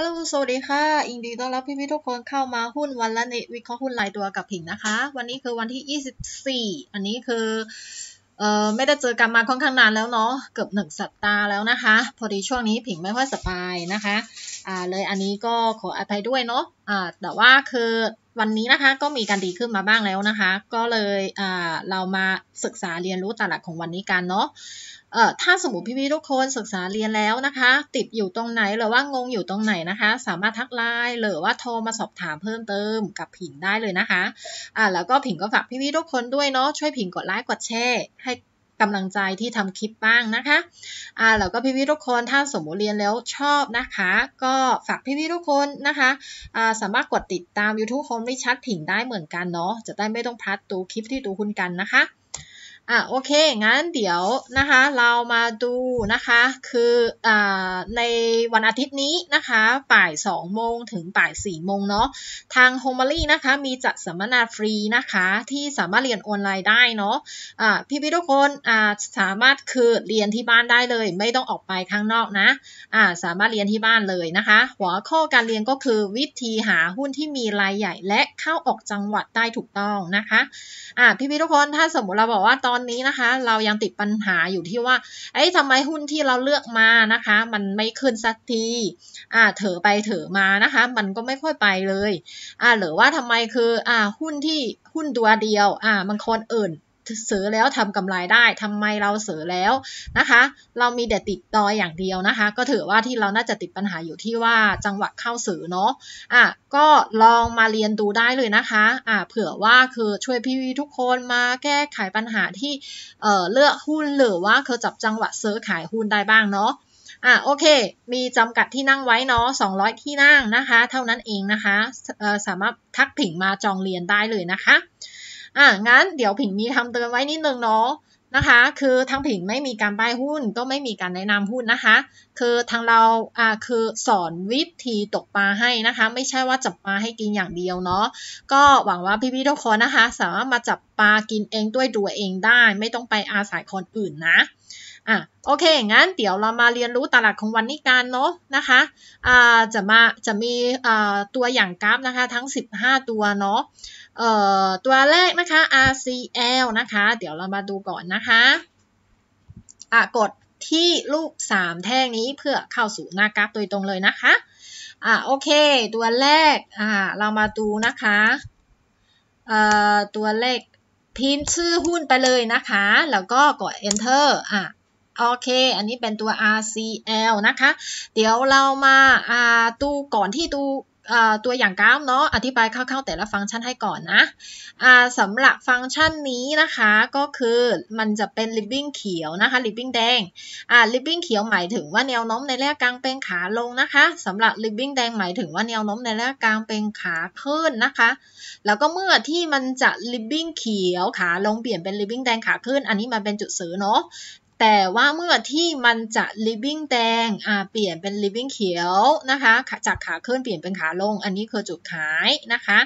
ฮัลโหลสวัสดีค่ะ อินดีต้อนรับพี่ๆทุกคนเข้ามาหุ้นวันละนิดวิเคราะห์หุ้นรายตัวกับผิงนะคะ วันนี้คือวันที่ 24 อันนี้คือเอ่อไม่ได้เจอกันมาค่อนข้างนานแล้วเนาะเกือบหนึ่งสัปดาห์แล้วนะคะ พอดีช่วงนี้ผิงไม่ค่อยสบายนะคะอ่าเลยอันนี้ก็ขออภัยด้วยเนาะอ่าแต่ว่าคือวันนี้นะคะก็มีการดีขึ้นมาบ้างแล้วนะคะ ก็เลยอ่าเรามาศึกษาเรียนรู้ตลาดของวันนี้กันเนาะเอ่อถ้าสมมติพี่ๆทุกคนศึกษาเรียนแล้วนะคะ ติดอยู่ตรงไหนหรือว่างงอยู่ตรงไหนนะคะ สามารถทักไลน์หรือว่าโทรมาสอบถามเพิ่มเติมกับผิงได้เลยนะคะอ่าแล้วก็ผิงก็ฝากพี่ๆทุกคนด้วยเนาะช่วยผิงกดไลค์กดแชร์ให้กำลังใจที่ทำคลิปบ้างนะคะอ่าแล้วก็พี่พี่ทุกคนถ้าสมมติเรียนแล้วชอบนะคะ ก็ฝากพี่พี่ทุกคนนะคะอ่าสามารถกดติดตาม YouTube Home ไม่ชัดถิงได้เหมือนกันเนาะจะได้ไม่ต้องพลัดตัวคลิปที่ดูคุณกันนะคะอ่ะโอเคงั้นเดี๋ยวนะคะเรามาดูนะคะคืออ่าในวันอาทิตย์นี้นะคะป่ายงโมงถึงป่าย่โมงเนาะทาง h ม m รี่นะคะมีจัดสัมมนาฟรีนะคะที่สามารถเรียนออนไลน์ได้เนาะอ่าพี่พี่ทุกคนอ่าสามารถคือเรียนที่บ้านได้เลย ไม่ต้องออกไปข้างนอกนะอ่าสามารถเรียนที่บ้านเลยนะคะ หัวข้อการเรียนก็คือวิธีหาหุ้นที่มีรายใหญ่ และเข้าออกจังหวัดได้ถูกต้องนะคะอ่าพี่พี่ทุกคนถ้าสมมติเราบอกว่าตอนอนนี้นะคะเรายังติดปัญหาอยู่ที่ว่า เอ๊ะทำไมหุ้นที่เราเลือกมานะคะ มันไม่ขึ้นสักทีอ่าเถอไปเถอมานะคะ มันก็ไม่ค่อยไปเลยอ่าหรือว่าทำไมคืออ่าหุ้นที่หุ้นตัวเดียวอ่าบางคนอื่นเสือแล้วทำกำไรได้ทำไมเราเสือแล้วนะคะ เรามีแต่ติดดอยอย่างเดียวนะคะ ก็ถือว่าที่เราน่าจะติดปัญหาอยู่ที่ว่าจังหวะเข้าเสือเนาะอ่ะก็ลองมาเรียนดูได้เลยนะคะอ่ะเผื่อว่าคือช่วยพี่ๆทุกคนมาแก้ไขปัญหาที่เอ่อเลือกหุ้นหรือว่าเคยจับจังหวะซื้อขายหุ้นได้บ้างเนาะอ่ะโอเค มีจำกัดที่นั่งไว้เนาะ200 ที่นั่งนะคะ เท่านั้นเองนะคะสามารถทักผิงมาจองเรียนได้เลยนะคะอ่ะงั้นเดี๋ยวผิงมีทำเตือนไว้นิดนึงเนาะนะคะ คือทางผิงไม่มีการป้ายหุ้นก็ไม่มีการแนะนำหุ้นนะคะ คือทางเราอ่าคือสอนวิธีตกปลาให้นะคะ ไม่ใช่ว่าจับปลาให้กินอย่างเดียวเนาะก็หวังว่าพี่ๆทุกคนนะคะ สามารถมาจับปลากินเองด้วยตัวเองได้ ไม่ต้องไปอาศัยคนอื่นนะ่ะโอเค งั้น เดี๋ยวเรามาเรียนรู้ตลาดของวันนี้กันเนาะนะคะอ่าจะมาจะมีอ่าตัวอย่างกราฟนะคะทั้ง 15 ตัวเนาะเอ่อตัวแรกนะคะ RCL นะคะ เดี๋ยวเรามาดูก่อนนะคะอ่ะกดที่รูป3แท่งนี้เพื่อเข้าสู่หน้ากราฟโดยตรงเลยนะคะอ่ะโอเค ตัวแรกอ่าเรามาดูนะคะเอ่อตัวเลขพิมพ์ชื่อหุ้นไปเลยนะคะ แล้วก็กด enter อ่ะโอเค อันนี้เป็นตัว RCL นะคะ เดี๋ยวเรามาดูก่อนที่ดูตัวอย่างกราฟเนาะ อธิบายคร่าวๆแต่ละฟังก์ชันให้ก่อนนะสำหรับฟังก์ชันนี้นะคะก็คือมันจะเป็น l ิ v i ิ g เขียวนะคะ l ิ v i ิ g แดง l ิ v i ิ g เขียวหมายถึงว่าแนวโน้มในแรกกลางเป็นขาลงนะคะ สำหรับ l ิ v i ิ g แดงหมายถึงว่าแนวโน้มในแรกกลางเป็นขาขึ้นนะคะ แล้วก็เมื่อที่มันจะ l ิ v i ิ g เขียวขาลงเปลี่ยนเป็น l ิ v i ิ g แดงขาขึ้น อันนี้มันเป็นจุดซื้อเนาะแต่ว่าเมื่อที่มันจะ living แดงอ่าเปลี่ยนเป็น living เขียวนะคะจากขาขึ้นเปลี่ยนเป็นขาลงอันนี้คือจุดขายนะคะ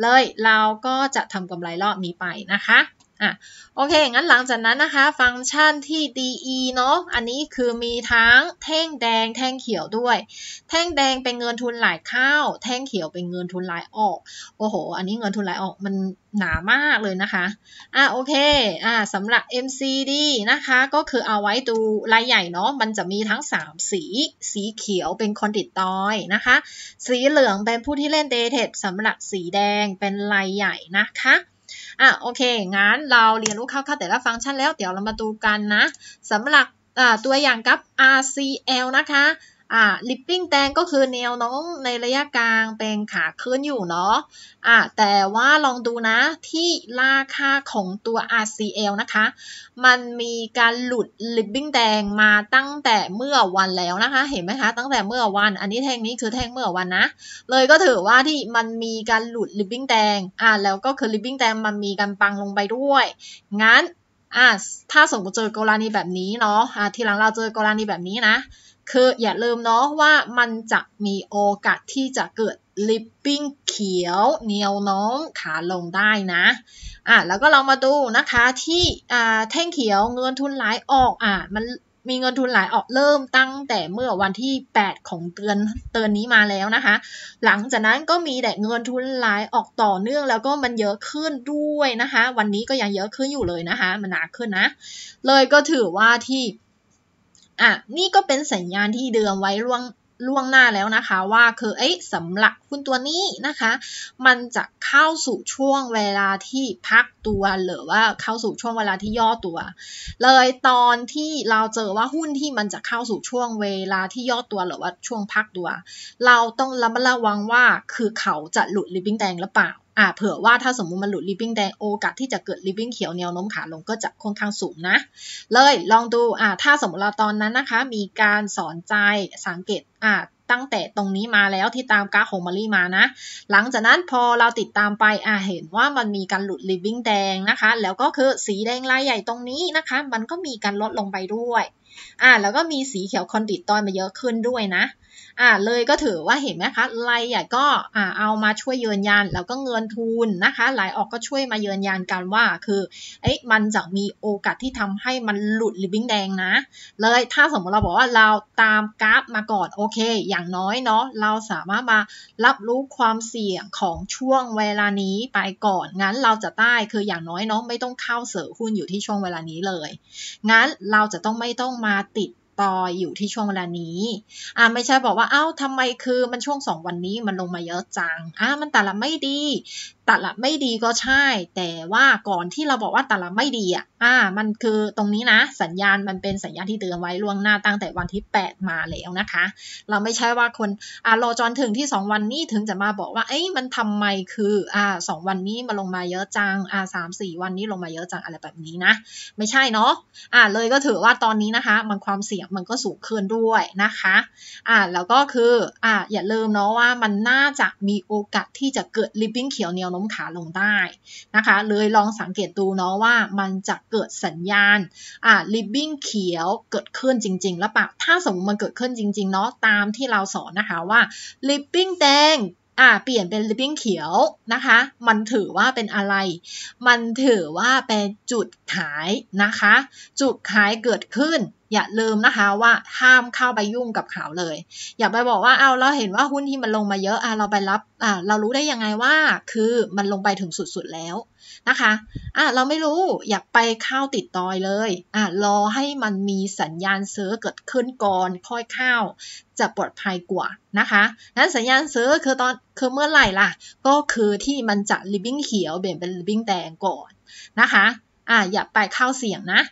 เลยเราก็จะทำกำไรรอบนี้ไปนะคะ่ะโอเค งั้นหลังจากนั้นนะคะ ฟังก์ชันที่ DE เนาะอันนี้คือมีทั้งแท่งแดง แท่งเขียวด้วย แท่งแดงเป็นเงินทุนหลายเข้า แท่งเขียวเป็นเงินทุนหลายออก โอ้โห อันนี้เงินทุนหลายออกมันหนามากเลยนะคะอ่ะโอเคอ่ะสำหรับ MCD นะคะ ก็คือเอาไว้ดูรายใหญ่เนาะ มันจะมีทั้ง 3 สี สีเขียวเป็นคอนดิตตอยนะคะ สีเหลืองเป็นผู้ที่เล่นเดทสำหรับสีแดงเป็นรายใหญ่นะคะอ่ะโอเคงั้นเราเรียนรู้คร่าวๆแต่ละฟังก์ชัน แล้วเดี๋ยวเรามาดูกันนะ สำหรับตัวอย่างกับ RCL นะคะ่าลิปปิ้งแตงก็คือแนวน้องในระยะกลางแ็งขาขึ้นอยู่เนาะอ่าแต่ว่าลองดูนะ ที่ราคาของตัว RCL นะคะ มันมีการหลุดลิปปิ้งแตงมาตั้งแต่เมื่อวันแล้วนะคะ เห็นไหมคะตั้งแต่เมื่อวัน อันนี้แท่งนี้คือแท่งเมื่อวันนะ เลยก็ถือว่าที่มันมีการหลุดลิปปิ้งแตงอ่าแล้วก็คือลิปปิ้งแตงมันมีการปังลงไปด้วย งั้นอ่าถ้าสมมติเจอกรณีแบบนี้เนาะอ่ะทีหลังเราเจอกรณีแบบนี้นะคืออย่าลืมเนาะว่ามันจะมีโอกาสที่จะเกิดลิปปิ้งเขียวเนียวน้องขาลงได้นะอ่ะแล้วก็เรามาดูนะคะที่อ่าแท่งเขียวเงินทุนไหลออกอ่ะมันมีเงินทุนไหลออกเริ่มตั้งแต่เมื่อวันที่8ของเดือนเตือนนี้มาแล้วนะคะหลังจากนั้นก็มีแต่เงินทุนไหลออกต่อเนื่อง แล้วก็มันเยอะขึ้นด้วยนะคะ วันนี้ก็ยังเยอะขึ้นอยู่เลยนะคะ มันหนาขึ้นนะ เลยก็ถือว่าที่อ่ะนี่ก็เป็นสัญญาณที่เดือไว้ล่วงล่วงหน้าแล้วนะคะว่าคือเอ้สำหรับคุณตัวนี้นะคะ มันจะเข้าสู่ช่วงเวลาที่พักตัว หรือว่าเข้าสู่ช่วงเวลาที่ย่อตัว เลยตอนที่เราเจอว่าหุ้นที่มันจะเข้าสู่ช่วงเวลาที่ย่อตัว หรือว่าช่วงพักตัว เราต้องระมัดระวังว่าคือเขาจะหลุดลิฟวิ่งแดงหรือเปล่าอ่าเผื่อว่าถ้าสมมุติมันหลุดิฟวิ่งแดงโอกาสที่จะเกิดิฟวิ่งเขียวแนวโน้มขาลง ก็จะค่อนข้างสูงนะ เลยลองดูอ่าถ้าสมมติเราตอนนั้นนะคะ มีการสอนใจสังเกตอ่าตั้งแต่ตรงนี้มาแล้วที่ตามกราฟของมารีมานะหลังจากนั้นพอเราติดตามไปอ่าเห็นว่ามันมีการหลุดิฟวิ่งแดงนะคะ แล้วก็คือสีแดงลายใหญ่ตรงนี้นะคะ มันก็มีการลดลงไปด้วย อ่าแล้วก็มีสีเขียวคอนดิตตอนมาเยอะขึ้นด้วยนะอ่าเลยก็ถือว่าเห็นไหมคะใหลอ่ก็อ่าเอามาช่วยยืนยัน แล้วก็เงินทุนนะคะ หลออกก็ช่วยมายืนยันกันว่าคือเอ๊ะมันจะมีโอกาสที่ทำให้มันหลุดลิบบิ้งแดงนะ เลยถ้าสมมติเราบอกว่าเราตามกราฟมาก่อน โอเค อย่างน้อยเนาะเราสามารถมารับรู้ความเสี่ยงของช่วงเวลานี้ไปก่อน งั้นเราจะได้คืออย่างน้อยเนาะไม่ต้องเข้าเสือหุ้นอยู่ที่ช่วงเวลานี้เลย งั้นเราจะต้องไม่ต้องมาติดตอยอยู่ที่ช่วงเวลานี้อ่าไม่ใช่บอกว่า เอ้าทำไมคือมันช่วงสองวันนี้มันลงมาเยอะจังอ่ามันแต่ละไม่ดีตลาดไม่ดีก็ใช่ แต่ว่าก่อนที่เราบอกว่าตลาดไม่ดีอ่ะ อ่า มันคือตรงนี้นะ สัญญาณมันเป็นสัญญาณที่เตือนไว้ล่วงหน้าตั้งแต่วันที่ 8 มาแล้วนะคะ เราไม่ใช่ว่าคน อ่ารอจนถึงที่ 2 วันนี้ถึงจะมาบอกว่า เอ้ยมันทำไมคือ อ่าสวันนี้มาลงมาเยอะจัง อ่าสามสี่วันนี้ลงมาเยอะจังอะไรแบบนี้นะ ไม่ใช่เนาะ อ่า เลยก็ถือว่าตอนนี้นะคะ มันความเสี่ยงมันก็สูงขึ้นด้วยนะคะ อ่า แล้วก็คือ อ่า อย่าลืมเนาะว่ามันน่าจะมีโอกาสที่จะเกิดลิฟวิ้งเขียวเนียวล้มขาลงได้นะคะเลยลองสังเกตดูเนาะว่ามันจะเกิดสัญญาณอ่าลิบบิ้งเขียวเกิดขึ้นจริงๆแล้วปะถ้าสมมติมันเกิดขึ้นจริงๆเนาะตามที่เราสอนนะคะว่าลิบบิ้งแดงอ่าเปลี่ยนเป็นลิบบิ้งเขียวนะคะ มันถือว่าเป็นอะไร มันถือว่าเป็นจุดขายนะคะ จุดขายเกิดขึ้นอย่าลืมนะคะว่าห้ามเข้าไปยุ่งกับเขาเลย อย่าไปบอกว่าเอาเราเห็นว่าหุ้นที่มันลงมาเยอะอ่ะเราไปรับอ่ะเรารู้ได้ยังไงว่าคือมันลงไปถึงสุด ๆ แล้วนะคะอ่ะเราไม่รู้อยากไปเข้าติดตอยเลยอ่ะรอให้มันมีสัญญาณซื้อเกิดขึ้นก่อนค่อยเข้าจะปลอดภัยกว่านะคะนั้นสัญญาณซื้อคือตอนคือเมื่อไหร่ล่ะ ก็คือที่มันจะริบบิ้งเขียวเปลี่ยนเป็นริบบิ้งแดงก่อนนะคะอ่ะอย่าไปเข้าเสี่ยงนะ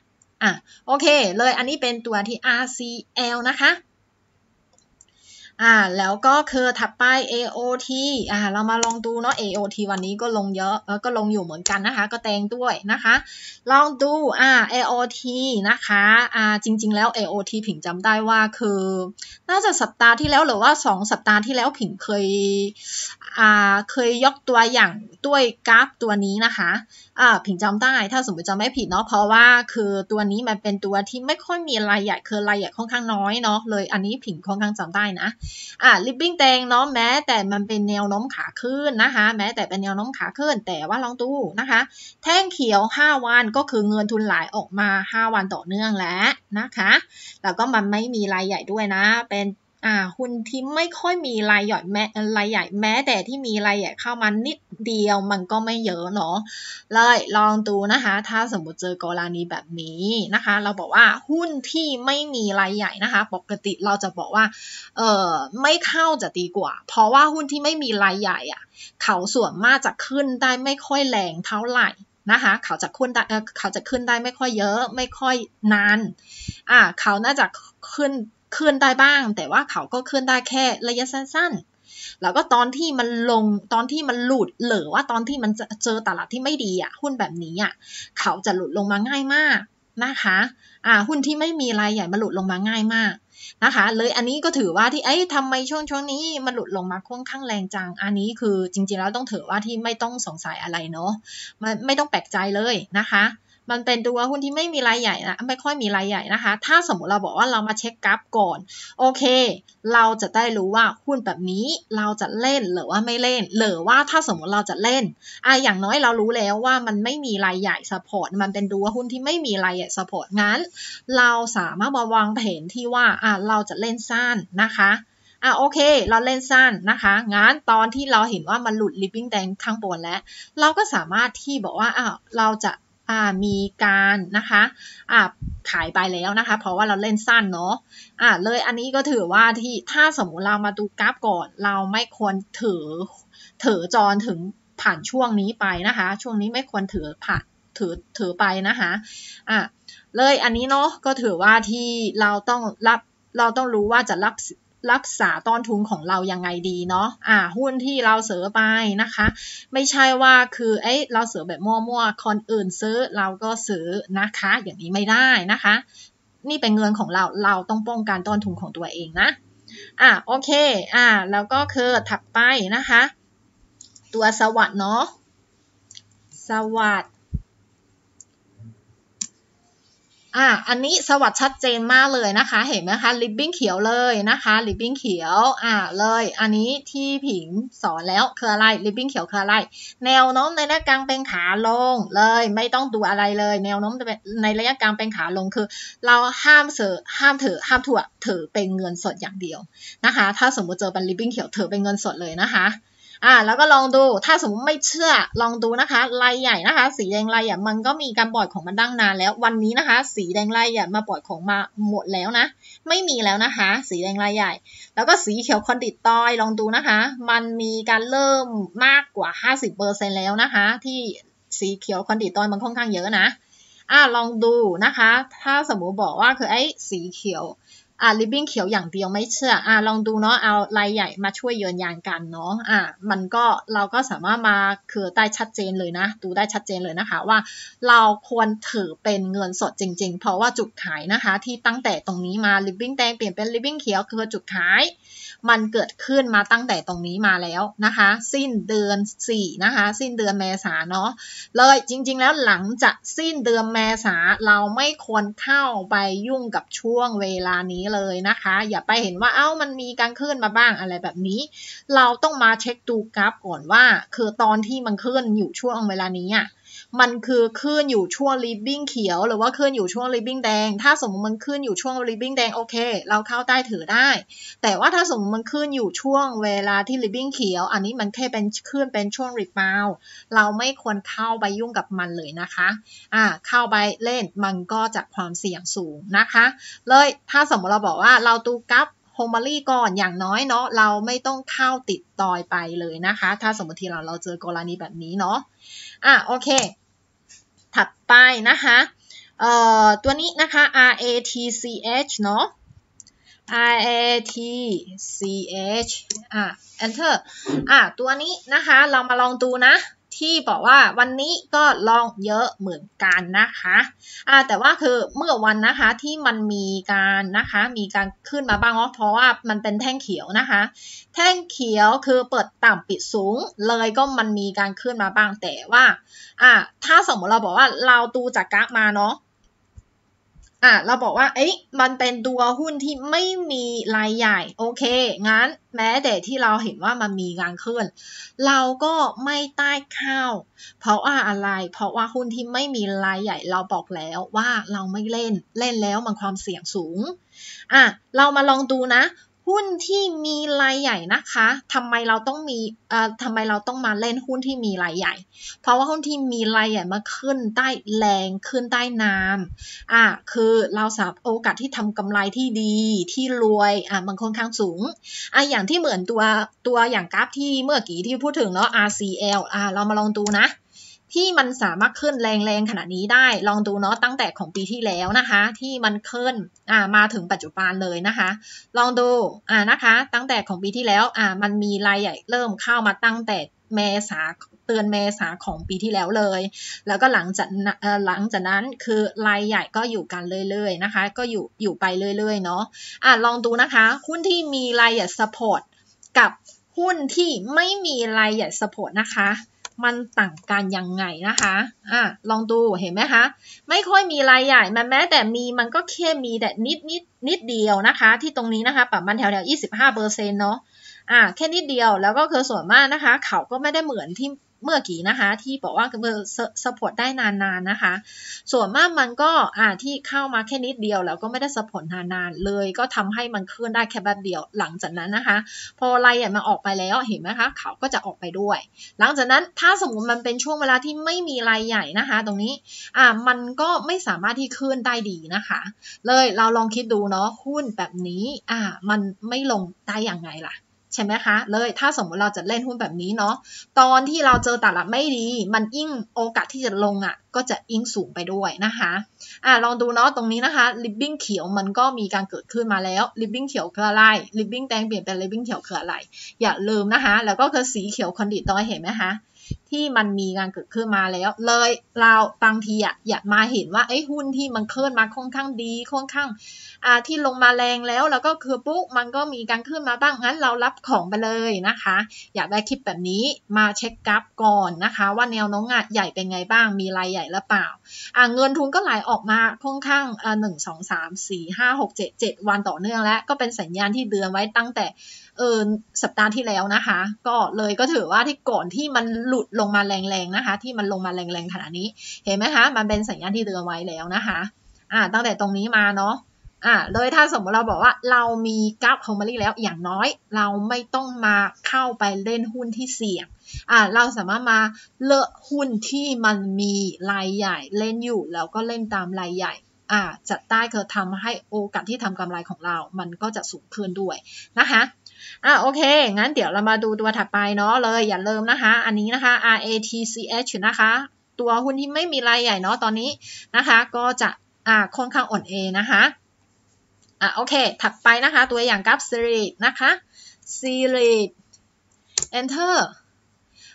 อ่ะโอเคเลยอันนี้เป็นตัวที่ RCL นะคะอ่าแล้วก็คือถัดไป AOT อ่าเรามาลองดูเนาะ AOT วันนี้ก็ลงเยอะล้วก็ลงอยู่เหมือนกันนะคะก็แตงด้วยนะคะ ลองดูอ่า AOT นะคะอ่าจริงๆแล้ว AOT ผิงจำได้ว่าคือ น่าจะสัปดาห์ที่แล้วหรือว่า 2 สัปดาห์ที่แล้วผิงเคยอ่าเคยยกตัวอย่างด้วยกราฟตัวนี้นะคะอ่าผิงจำได้ถ้าสมมติจำไม่ผิดเนาะเพราะว่า คือตัวนี้มันเป็นตัวที่ไม่ค่อยมีรายใหญ่คือรายใหญ่ค่อนข้างน้อยเนาะเลยอันนี้ผิงค่อนข้างจำได้นะอ่าลิปปิ้งแตงเนาะแม้ แต่มันเป็นแนวโน้มขาขึ้นนะคะแม้แต่เป็นแนวโน้มขาขึ้น แต่ว่าลองดูนะคะ แท่งเขียว 5 วันก็คือเงินทุนไหลออกมา 5 วันต่อเนื่องแล้วนะคะแล้วก็มันไม่มีรายใหญ่ด้วยนะเป็นอ่าหุ้นที่ไม่ค่อยมีรายใหญ่แม้รายใหญ่แม้แต่ที่มีรายใหญ่เข้ามานิดเดียวมันก็ไม่เยอะเนาะเลยลองดูนะคะ ถ้าสมมติเจอกรณีแบบนี้นะคะ เราบอกว่าหุ้นที่ไม่มีรายใหญ่นะคะ ปกติเราจะบอกว่า เออไม่เข้าจะดีกว่า เพราะว่าหุ้นที่ไม่มีรายใหญ่อะ่ะ เขาส่วนมากจะขึ้นได้ไม่ค่อยแรงเท่าไหร่นะคะ เขาจะขึ้นได้เขาจะขึ้นได้ไม่ค่อยเยอะไม่ค่อยนานอ่าเขาน่าจะขึ้นเคลื่อนได้บ้าง แต่ว่าเขาก็เคลื่อนได้แค่ระยะสั้นๆแล้วก็ตอนที่มันลงตอนที่มันหลุดหรือว่าตอนที่มันเจอตลาดที่ไม่ดีอะ่ะหุ้นแบบนี้อะ่ะเขาจะหลุดลงมาง่ายมากนะคะ อ่า หุ้นที่ไม่มีรายใหญ่มาหลุดลงมาง่ายมากนะคะเลยอันนี้ก็ถือว่าที่เอ้ยทำไมช่วงช่วงนี้มันหลุดลงมาค่อนข้างแรงจังอันนี้คือจริงๆแล้วต้องถือว่าที่ไม่ต้องสงสัยอะไรเนาะไม่ไม่ต้องแปลกใจเลยนะคะมันเป็นตัวหุ้นที่ไม่มีรายใหญ่นะไม่ค่อยมีรายใหญ่นะคะ ถ้าสมมติเราบอกว่าเรามาเช็คกราฟก่อน โอเค เราจะได้รู้ว่าหุ้นแบบนี้เราจะเล่นหรือว่าไม่เล่น หรือว่าถ้าสมมติเราจะเล่นอะอย่างน้อยเรารู้แล้วว่ามันไม่มีรายใหญ่สปอร์ต มันเป็นตัวหุ้นที่ไม่มีรายใหญ่สปอร์ต งั้น เราสามารถมาวางแผนที่ว่าอ่ะเราจะเล่นสั้นนะคะอ่ะโอเค เราเล่นสั้นนะคะ งั้นตอนที่เราเห็นว่ามันหลุดลิปปิ้งแดงข้างบนแล้ว เราก็สามารถที่บอกว่า อ้าว เราจะมีการนะคะขายไปแล้วนะคะ เพราะว่าเราเล่นสั้นเนาะาเลยอันนี้ก็ถือว่าที่ถ้าสมมุติเรามาดูกราฟก่อนเราไม่ควรถือถือจอนถึงผ่านช่วงนี้ไปนะคะ ช่วงนี้ไม่ควรถือผ่านถือถือไปนะคะอ่ะเลยอันนี้เนาะก็ถือว่าที่เราต้องรับเราต้องรู้ว่าจะรับรักษาต้นทุนของเรายังไงดีเนาะ อ่า หุ้นที่เราเสือไปนะคะ ไม่ใช่ว่าคือ เอ้เราเสือแบบมั่วๆคนอื่นซื้อเราก็ซื้อนะคะ อย่างนี้ไม่ได้นะคะ นี่เป็นเงินของเรา เราต้องป้องกันต้นทุนของตัวเองนะ อ่าโอเค อ่า แล้วก็คือถัดไปนะคะ ตัวสวัสด์เนาะสวัสดอ่ะอันนี้สวัสดชัดเจนมากเลยนะคะ เห็นไหมคะลิบบิ้งเขียวเลยนะคะลิบบิ้งเขียว อ่ะเลย อันนี้ที่ผิงสอนแล้วคืออะไรลิบบิ้งเขียวคืออะไร แนวโน้มในระยะกลางเป็นขาลงเลย ไม่ต้องดูอะไรเลย แนวโน้มในระยะกลางเป็นขาลงคือ เราห้ามเสือห้ามถือห้ามถั่วถือเป็นเงินสดอย่างเดียวนะคะ ถ้าสมมติเจอเป็นลิบบิ้งเขียวถือเป็นเงินสดเลยนะคะอ่าแล้วก็ลองดูถ้าสมมติไม่เชื่อลองดูนะคะลายใหญ่นะคะ สีแดงลายใหญ่มันก็มีการปล่อยของมันดั้งนานแล้ววันนี้นะคะ สีแดงลายใหญ่มาปล่อยของมาหมดแล้วนะ ไม่มีแล้วนะคะ สีแดงลายใหญ่ แล้วก็สีเขียวคอนดิตตอยลองดูนะคะ มันมีการเริ่มมากกว่า 50%แล้วนะคะที่สีเขียวคอนดิตตอยมันค่อนข้างเยอะนะ อ่าลองดูนะคะ ถ้าสมมุติบอกว่าคือไอ้สีเขียวอ่าลิบิ้งเขียวอย่างเดียวไม่เชื่ออ่าลองดูเนาะเอาลายใหญ่มาช่วยเยือนยางกันเนาะอ่ามันก็เราก็สามารถมาคือได้ชัดเจนเลยนะ ดูได้ชัดเจนเลยนะคะว่า เราควรถือเป็นเงินสดจริง ๆ เพราะว่าจุดขายนะคะ ที่ตั้งแต่ตรงนี้มาลิบบิ้งแดงเปลี่ยนเป็นลิบบิ้งเขียวคือจุดขาย มันเกิดขึ้นมาตั้งแต่ตรงนี้มาแล้วนะคะ สิ้นเดือน4นะคะ สิ้นเดือนเมษาเนาะเลยจริงๆ แล้วหลังจากสิ้นเดือนเมษาเราไม่ควรเข้าไปยุ่งกับช่วงเวลานี้เลยนะคะอย่าไปเห็นว่าเอา้ามันมีการเคลื่อนมาบ้างอะไรแบบนี้ เราต้องมาเช็คดูกราฟก่อนว่า คือตอนที่มันเคลื่อนอยู่ช่วงเวลานี้อะ่ะมันคือขึ้นอยู่ช่วงริบบิ้งเขียว หรือว่าขึ้นอยู่ช่วงริบบิ้งแดง ถ้าสมมติมันขึ้นอยู่ช่วงริบบิ้งแดงโอเค เราเข้าใต้ถือได้ แต่ว่าถ้าสมมติมันขึ้นอยู่ช่วงเวลาที่ริบบิ้งเขียว อันนี้มันแค่เป็นขึ้นเป็นช่วงริบมา เราไม่ควรเข้าไปยุ่งกับมันเลยนะคะ อ่า เข้าไปเล่นมันก็จะความเสี่ยงสูงนะคะ เลยถ้าสมมติเราบอกว่าเราตูกับโฮมารี่ก่อนอย่างน้อยเนาะ เราไม่ต้องเข้าติดต่อยไปเลยนะคะ ถ้าสมมติเราเราเจอกรณีแบบนี้เนาะ อ่ะโอเคถัดไปนะคะ ตัวนี้นะคะ ratch เนาะ ratch อ่ะ enter อ่ะ ตัวนี้นะคะเรามาลองดูนะที่บอกว่าวันนี้ก็ ลอง เยอะเหมือนกันนะคะะแต่ว่าคือเมื่อวันนะคะ ที่มันมีการนะคะมีการขึ้นมาบ้างเพราะว่ามันเป็นแท่งเขียวนะคะ แท่งเขียวคือเปิดต่ำปิดสูง เลยก็มันมีการขึ้นมาบ้างแต่ว่า อ่าถ้าสมมติเราบอกว่าเราดูจากกราฟมาเนาะอ่ะเราบอกว่าเอ๊ะมันเป็นตัวหุ้นที่ไม่มีรายใหญ่ โอเคงั้นแม้แต่ที่เราเห็นว่ามันมีการเคลื่อน เราก็ไม่ใต้เข้าเพราะว่าอะไร เพราะว่าหุ้นที่ไม่มีรายใหญ่เราบอกแล้วว่าเราไม่เล่นเล่นแล้วมันความเสี่ยงสูงอ่ะเรามาลองดูนะหุ้นที่มีรายใหญ่นะคะ ทำไมเราต้องมี เอ่อทำไมเราต้องมาเล่นหุ้นที่มีรายใหญ่ เพราะว่าหุ้นที่มีรายใหญ่มาขึ้นใต้แรงขึ้นใต้น้ำอ่ะ คือเราสับโอกาสที่ทำกำไรที่ดีที่รวย อ่ะมันค่อนข้างสูง อ่ะ อย่างที่เหมือนตัวตัวอย่างกราฟที่เมื่อกี้ที่พูดถึงเนาะ RCL อ่ะ เรามาลองดูนะที่มันสามารถขึ้นแรงๆขนาดนี้ได้ ลองดูเนาะตั้งแต่ของปีที่แล้วนะคะ ที่มันขึ้นมาถึงปัจจุบันเลยนะคะ ลองดูนะคะ ตั้งแต่ของปีที่แล้วมันมีรายใหญ่เริ่มเข้ามาตั้งแต่เมษาเตือนเมษาของปีที่แล้วเลย แล้วก็หลังจากหลังจากนั้นคือรายใหญ่ก็อยู่กันเรื่อยๆนะคะ ก็อยู่อยู่ไปเรื่อย ๆเนาะอ่ะลองดูนะคะหุ้นที่มีรายใหญ่สปอร์ตกับหุ้นที่ไม่มีรายใหญ่สปอร์ตนะคะมันต่างกันยังไงนะคะ อ่ะลองดู เห็นไหมคะ ไม่ค่อยมีรายใหญ่ มันแม้แต่มีมันก็แค่มีแต่นิดนิดนิดเดียวนะคะ ที่ตรงนี้นะคะประมาณแถวแถวยี่สิบห้าเปอร์เซ็นต์เนาะ อ่าแค่นิดเดียวแล้วก็คือส่วนมากนะคะ เขาก็ไม่ได้เหมือนที่เมื่อกี้นะคะที่บอกว่าเบอร์สปอร์ตได้นานๆนะคะส่วนมากมันก็อ่าที่เข้ามาแค่นิดเดียวแล้วก็ไม่ได้สปอร์ตนานๆเลย ก็ทำให้มันเคลื่อนได้แค่แบบเดียวหลังจากนั้นนะคะ พอไลน์มันออกไปแล้วเห็นไหมคะเขาก็จะออกไปด้วย หลังจากนั้นถ้าสมมติมันเป็นช่วงเวลาที่ไม่มีไลน์ใหญ่นะคะ ตรงนี้อ่ามันก็ไม่สามารถที่เคลื่อนได้ดีนะคะเลยเราลองคิดดูเนาะหุ้นแบบนี้อ่ามันไม่ลงได้อย่างไงล่ะใช่ไหมคะ เลย ถ้าสมมุติเราจะเล่นหุ้นแบบนี้เนาะ ตอนที่เราเจอตลาดไม่ดี มันยิ่งโอกาสที่จะลงอะ่ะ ก็จะยิ่งสูงไปด้วยนะคะอ่าลองดูเนาะ ตรงนี้นะคะริบบิ้งเขียวมันก็มีการเกิดขึ้นมาแล้วริบบิ้งเขียวคืออะไรริบบิ้งแดงเปลี่ยนเป็นริบบิ้งเขียวคืออะไร อย่าลืมนะคะแล้วก็คือสีเขียวคอนดิตดอยเห็นไหมคะที่มันมีการเกิดขึ้นมาแล้ว เลยเราบางทีอะอยากมาเห็นว่าไอ้หุ้นที่มันเคลื่อนมาค่อนข้างดีค่อนข้างอ่าที่ลงมาแรงแล้วแล้วก็คือปุ๊บมันก็มีการขึ้นมาบ้างงั้นเรารับของไปเลยนะคะ อยากได้คลิปแบบนี้มาเช็คกราฟก่อนนะคะ ว่าแนวโน้มงานใหญ่เป็นไงบ้างมีรายใหญ่หรือเปล่าอ่าเงินทุนก็ไหลออกมาค่อนข้างอ่าหนึ่งสองสามสี่ห้าหกเจ็ดเจ็ดวันต่อเนื่อง แล้วก็เป็นสัญญาณที่เดือนไว้ตั้งแต่เออสัปดาห์ที่แล้วนะคะ ก็เลยก็ถือว่าที่ก่อนที่มันหลุดลงมาแรงๆนะคะ ที่มันลงมาแรงๆขนาดนี้ เห็นไหมคะ มันเป็นสัญญาณที่เตือนไว้แล้วนะคะอ่าตั้งแต่ตรงนี้มาเนาะอ่าเลยถ้าสมมติเราบอกว่าเรามีกราฟขอมมารีแล้วอย่างน้อย เราไม่ต้องมาเข้าไปเล่นหุ้นที่เสี่ยงอ่าเราสามารถมาเลือกหุ้นที่มันมีรายใหญ่เล่นอยู่แล้วก็เล่นตามรายใหญ่ อ่าจัดได้คือทำให้โอกาสที่ทำกำไรของเรา มันก็จะสูงขึ้นด้วยนะคะอ่ะโอเค งั้นเดี๋ยวเรามาดูตัวถัดไปเนาะเลยอย่าลืมนะคะ อันนี้นะคะ RATCH นะคะ ตัวหุ้นที่ไม่มีรายใหญ่เนาะตอนนี้นะคะก็จะอ่าค่อนข้างอ่อนเอนะคะอ่ะโอเค ถัดไปนะคะตัวอย่างกราฟซีรีส์นะคะซีรีส์ enter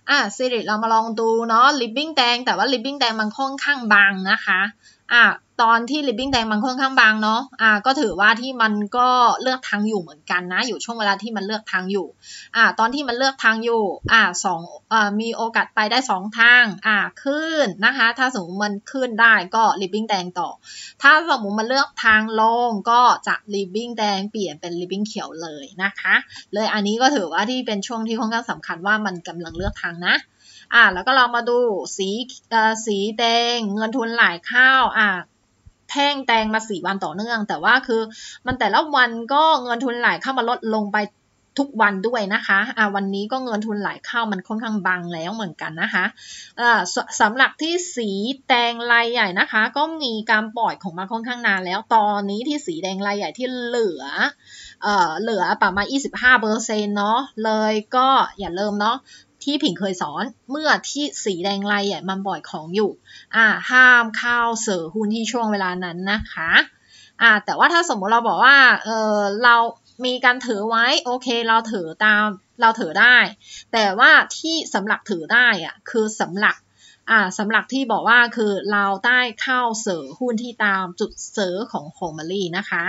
อ่ะซีรีส์เรามาลองดูเนาะลิบบิ้งแดงแต่ว่าลิบบิ้งแดงมันค่อนข้างบางนะคะอ่ะตอนที่ลิปบิ้งแดงมันค่อนข้างบางเนาะอ่าก็ถือว่าที่มันก็เลือกทางอยู่เหมือนกันนะ อยู่ช่วงเวลาที่มันเลือกทางอยู่อ่าตอนที่มันเลือกทางอยู่อ่าสองอ่ามีโอกาสไปได้สองทางอ่าขึ้นนะคะ ถ้าสมมติมันขึ้นได้ก็ลิปบิ้งแดงต่อ ถ้าสมมติมันเลือกทางลงก็จะลิปบิ้งแดงเปลี่ยนเป็นลิปบิ้งเขียวเลยนะคะ เลยอันนี้ก็ถือว่าที่เป็นช่วงที่ค่อนข้างสำคัญว่ามันกำลังเลือกทางนะอ่าแล้วก็เรามาดูสีสีแดงเงินทุนไหลเข้าอ่าแท่งแตงมาสี่วันต่อเนื่อง แต่ว่าคือมันแต่ละวันก็เงินทุนไหลเข้ามาลดลงไปทุกวันด้วยนะคะอ่าวันนี้ก็เงินทุนไหลเข้ามันค่อนข้างบางแล้วเหมือนกันนะคะอ่าสำหรับที่สีแดงลายใหญ่นะคะ ก็มีการปล่อยของมาค่อนข้างนานแล้วตอนนี้ที่สีแดงลายใหญ่ที่เหลือเอ่อเหลือประมาณ25%เนาะเลยก็อย่าเริ่มเนาะที่ผิงเคยสอนเมื่อที่สีแดงไลใหญ่มันบ่อยของอยู่อ่าห้ามเข้าเสือหุ้นที่ช่วงเวลานั้นนะคะอ่าแต่ว่าถ้าสมมติเราบอกว่าเออเรามีการถือไว้โอเคเราถือตามเราถือได้ แต่ว่าที่สำหรับถือได้อะคือสำหรับอ่าสำหรับที่บอกว่าคือเราได้เข้าเสือหุ้นที่ตามจุดเสือของโฮมเอรี่นะคะ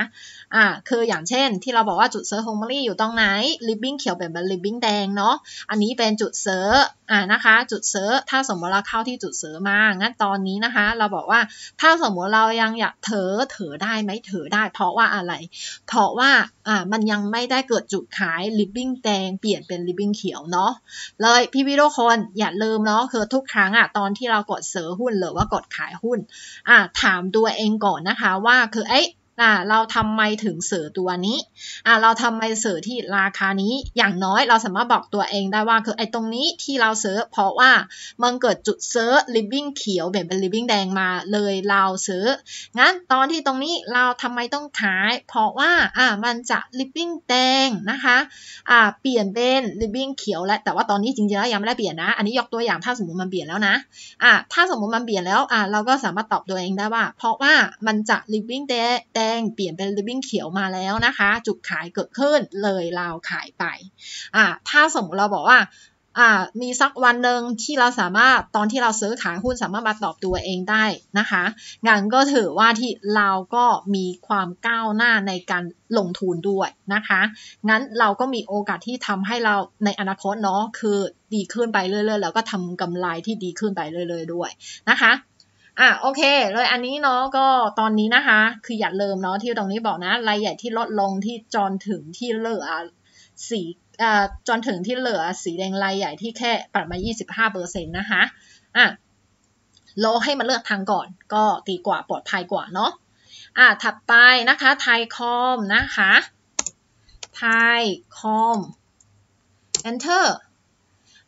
อ่าคืออย่างเช่นที่เราบอกว่าจุดเสือโฮมเอรี่อยู่ตรงไหนลิบบิ้งเขียวแบบลิบบิ้งแดงเนาะอันนี้เป็นจุดเสืออ่านะคะ จุดเสือถ้าสมมติเราเข้าที่จุดเสือมางั้นตอนนี้นะคะเราบอกว่าถ้าสมมติเรายังอยากเถอเถอได้ไหมเถอได้ เพราะว่าอะไรเพราะว่าอ่ามันยังไม่ได้เกิดจุดขายลิบบิ้งแดงเปลี่ยนเป็นลิบบิ้งเขียวเนาะเลยพี่วิโรคนอย่าลืมเนาะคือทุกครั้งอ่ะตอนอนที่เรากดซื้อหุ้นหรือว่ากดขายหุ้นอ่าถามตัวเองก่อนนะคะว่าคือเอ๊ะเราทำไมถึงเสือตัวนี้ เราทำไมเสือที่ราคานี้อย่างน้อยเราสามารถบอกตัวเองได้ว่า คือไอ้ตรงนี้ที่เราเสือเพราะว่ามันเกิดจุดเสือริบบิ้งเขียวเปลี่ยนเป็นลิบบิ้งแดงมาเลยเราเสืองั้นตอนที่ตรงนี้เราทำไมต้องขาย เพราะว่าอ่ามันจะลิบบิ้งแดงนะคะอ่าเปลี่ยนเป็นลิบบิ้งเขียวแล้วแต่ว่าตอนนี้จริงๆแล้วยังไม่ได้เปลี่ยนนะอันนี้ยกตัวอย่างถ้าสมมติมันเปลี่ยนแล้วนะอ่าถ้าสมมติมันเปลี่ยนแล้วอ่าเราก็สามารถตอบตัวเองได้ว่า เพราะว่ามันจะลิบบิ้งแดงงเปลี่ยนเป็นริบบิ้นเขียวมาแล้วนะคะ จุดขายเกิดขึ้นเลยเราขายไปอ่าถ้าสมมติเราบอกว่า่ามีสักวันหนึ่งที่เราสามารถตอนที่เราซื้อขายหุ้นสามารถมาตอบตัวเองได้นะคะ งั้นก็ถือว่าที่เราก็มีความก้าวหน้าในการลงทุนด้วยนะคะ งั้นเราก็มีโอกาสที่ทำให้เราในอนาคตเนาะคือดีขึ้นไปเรื่อยๆแล้วก็ทำกำไรที่ดีขึ้นไปเรื่อยๆด้วยนะคะอ่ะโอเคเลยอันนี้เนาะก็ตอนนี้นะคะ คืออย่าลืมเนาะที่ตรงนี้บอกนะรายใหญ่ที่ลดลงที่จอนถึงที่เหลือสีอ่าจอนถึงที่เหลือสีแดงรายใหญ่ที่แค่ปรับมา25%นะคะอ่ะโลให้มันเลือกทางก่อนก็ดีกว่าปลอดภัยกว่าเนาะอ่ะถัดไปนะคะ ไทยคอมนะคะไทยคอม enter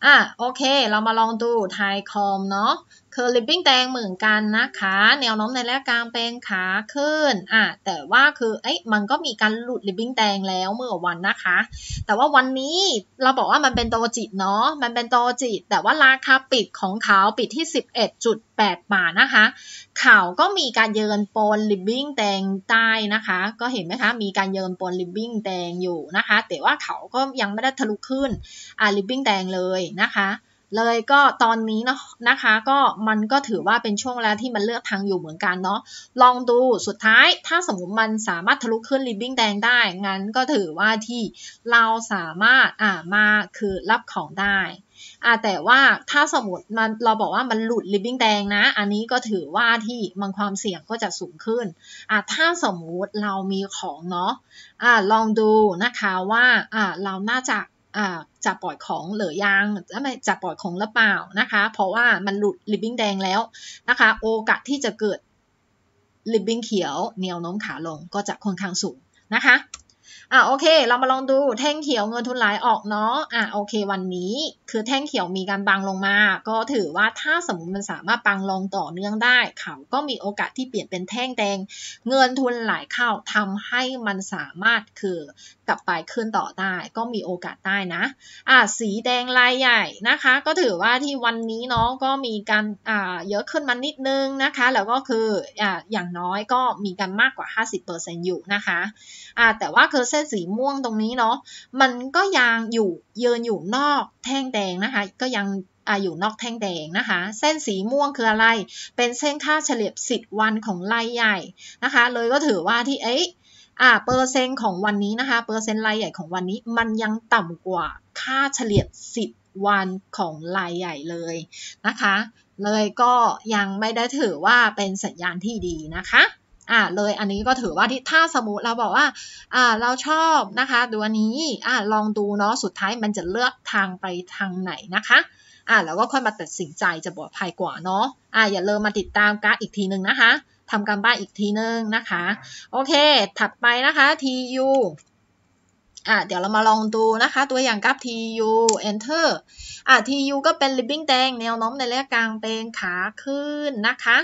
อ่ะโอเค เรามาลองดูไทยคอมเนาะเคอร์ลิปปิ้งแดงเหมือนกันนะคะแนวน้มในระยะกลางเป็นขาขึ้นอ่ะแต่ว่าคือเอ้ะมันก็มีการหลุดลิปปิ้งแดงแล้วเมื่อวันนะคะแต่ว่าวันนี้เราบอกว่ามันเป็นโตจิตเนาะมันเป็นโตจิตแต่ว่าราคาปิดของเขาปิดที่ 11.8บาทนะคะข่าวก็มีการเยือนปนลิบบิ้งแดงใต้นะคะ ก็เห็นไหมคะ มีการเยือนปนลิบบิ้งแดงอยู่นะคะแต่ว่าเขาก็ยังไม่ได้ทะลุขึ้นอ่ะลิบบิ้งแดงเลยนะคะเลยก็ตอนนี้เนาะนะคะ ก็มันก็ถือว่าเป็นช่วงเวลาที่มันเลือกทางอยู่เหมือนกันเนาะลองดูสุดท้ายถ้าสมมติมันสามารถทะลุขึ้นริบบิ้งแดงได้งั้นก็ถือว่าที่เราสามารถอ่ามาคือรับของได้อ่าแต่ว่าถ้าสมมติมันเราบอกว่ามันหลุดริบบิ้งแดงนะอันนี้ก็ถือว่าที่มันความเสี่ยงก็จะสูงขึ้นอ่าถ้าสมมติเรามีของเนาะอ่าลองดูนะคะว่าอ่าเราน่าจะจะปล่อยของเหลือยังทำไม่จปล่อยของหรือเปล่านะคะ เพราะว่ามันหลุดลิบบิ้งแดงแล้วนะคะ โอกาสที่จะเกิดลิบบิ้งเขียวเนีวน้มขาลงก็จะค่อนข้างสูงนะคะอ่าโอเค เรามาลองดูแท่งเขียวเงินทุนไหลออกเนาะอ่าโอเควันนี้คือแท่งเขียวมีการบังลงมา ก็ถือว่าถ้าสมมติมันสามารถบังลงต่อเนื่องได้เขาก็มีโอกาสที่เปลี่ยนเป็นแท่งแดง เงินทุนไหลเข้าทำให้มันสามารถ คือกลับไปขึ้นต่อได้ก็มีโอกาสได้นะอ่าสีแดงลายใหญ่นะคะ ก็ถือว่าที่วันนี้น้องก็มีการอ่าเยอะขึ้นมานิดนึงนะคะ แล้วก็คืออ่าอย่างน้อยก็มีกันมากกว่า 50%อยู่นะคะอ่าแต่ว่าคือเส้นสีม่วงตรงนี้เนาะมันก็ยังอยู่เยืนอยู่นอกแท่งแดงนะคะก็ยังอยู่นอกแท่งแดงนะคะ เส้นสีม่วงคืออะไรเป็นเส้นค่าเฉลี่ย10วันของลายใหญ่นะคะ เลยก็ถือว่าที่เอ๊ะอ่าเปอร์เซ็นต์ของวันนี้นะคะ เปอร์เซ็นต์รายใหญ่ของวันนี้ มันยังต่ำกว่าค่าเฉลี่ย10 วันของรายใหญ่เลยนะคะเลยก็ยังไม่ได้ถือว่าเป็นสัญญาณที่ดีนะคะอ่าเลยอันนี้ก็ถือว่าที่ถ้าสมมติเราบอกว่าอ่าเราชอบนะคะ ดูอันนี้อ่าลองดูเนาะสุดท้ายมันจะเลือกทางไปทางไหนนะคะอ่าแล้วก็ค่อยมาตัดสินใจจะปลอดภัยกว่าเนาะอ่าอย่าลืมมาติดตามการ์ดอีกทีนึงนะคะทำการบ้านอีกทีนึงนะคะ โอเคถัดไปนะคะ tu อ่ะเดี๋ยวเรามาลองดูนะคะ ตัวอย่างกราฟ tu enter อ่ะ tu ก็เป็น living tank แนวโน้มในระยะกลางเป็นขาขึ้นนะคะ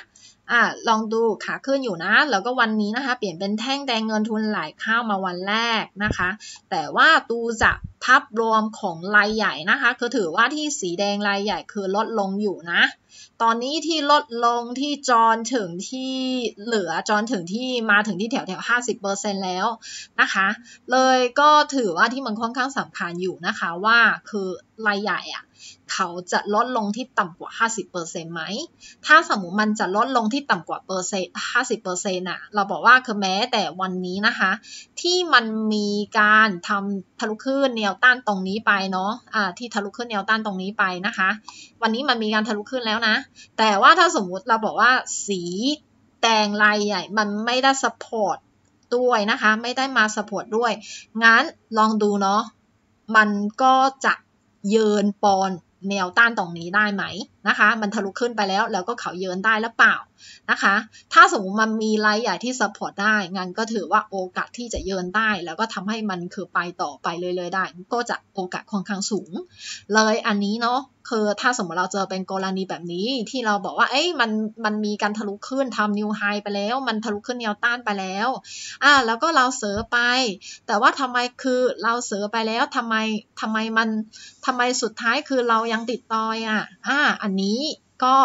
อ่าลองดูขาขึ้นอยู่นะ แล้วก็วันนี้นะคะเปลี่ยนเป็นแท่งแดงเงินทุนไหลเข้ามาวันแรกนะคะ แต่ว่าตูจะทับรวมของรายใหญ่นะคะ คือถือว่าที่สีแดงรายใหญ่คือลดลงอยู่นะ ตอนนี้ที่ลดลงที่จอนถึงที่เหลือจอนถึงที่มาถึงที่แถวแถวห้าสิบเปอร์เซ็นแล้วนะคะเลยก็ถือว่าที่มันค่อนข้างสำคัญอยู่นะคะว่าคือรายใหญ่อะเขาจะลดลงที่ต่ำกว่า 50%ไหม ถ้าสมมติมันจะลดลงที่ต่ำกว่าเปอร์เซ็นต์ 50%น่ะเราบอกว่าคือแม้แต่วันนี้นะคะ ที่มันมีการทำทะลุขึ้นแนวต้านตรงนี้ไปเนาะะที่ทะลุขึ้นแนวต้านตรงนี้ไปนะคะ วันนี้มันมีการทะลุขึ้นแล้วนะ แต่ว่าถ้าสมมติเราบอกว่าสีแดงลายใหญ่ มันไม่ได้สปอร์ตด้วยนะคะ ไม่ได้มาสปอร์ตด้วย งั้นลองดูเนาะ มันก็จะเยินปอนแนวต้านตรงนี้ได้ไหม นะคะ มันทะลุขึ้นไปแล้ว แล้วก็เขาเยินได้หรือเปล่านะคะ ถ้าสมมติมันมีรายใหญ่ที่ซัพพอร์ตได้ งั้นก็ถือว่าโอกาสที่จะเยินได้แล้วก็ทำให้มันคือไปต่อไปเลยๆได้ ก็จะโอกาสค่อนข้างสูง เลย อันนี้เนาะ คือถ้าสมมติเราเจอเป็นกรณีแบบนี้ ที่เราบอกว่า เอ้ยมัน มันมีการทะลุขึ้นทำนิวไฮไปแล้ว มันทะลุขึ้นแนวต้านไปแล้ว อ่า แล้วก็เราเสือไป แต่ว่าทำไม คือเราเสือไปแล้วทำไมทำไมมันทำไมสุดท้ายคือเรายังติดตอยอ่ะ อ่า อันนี้ก็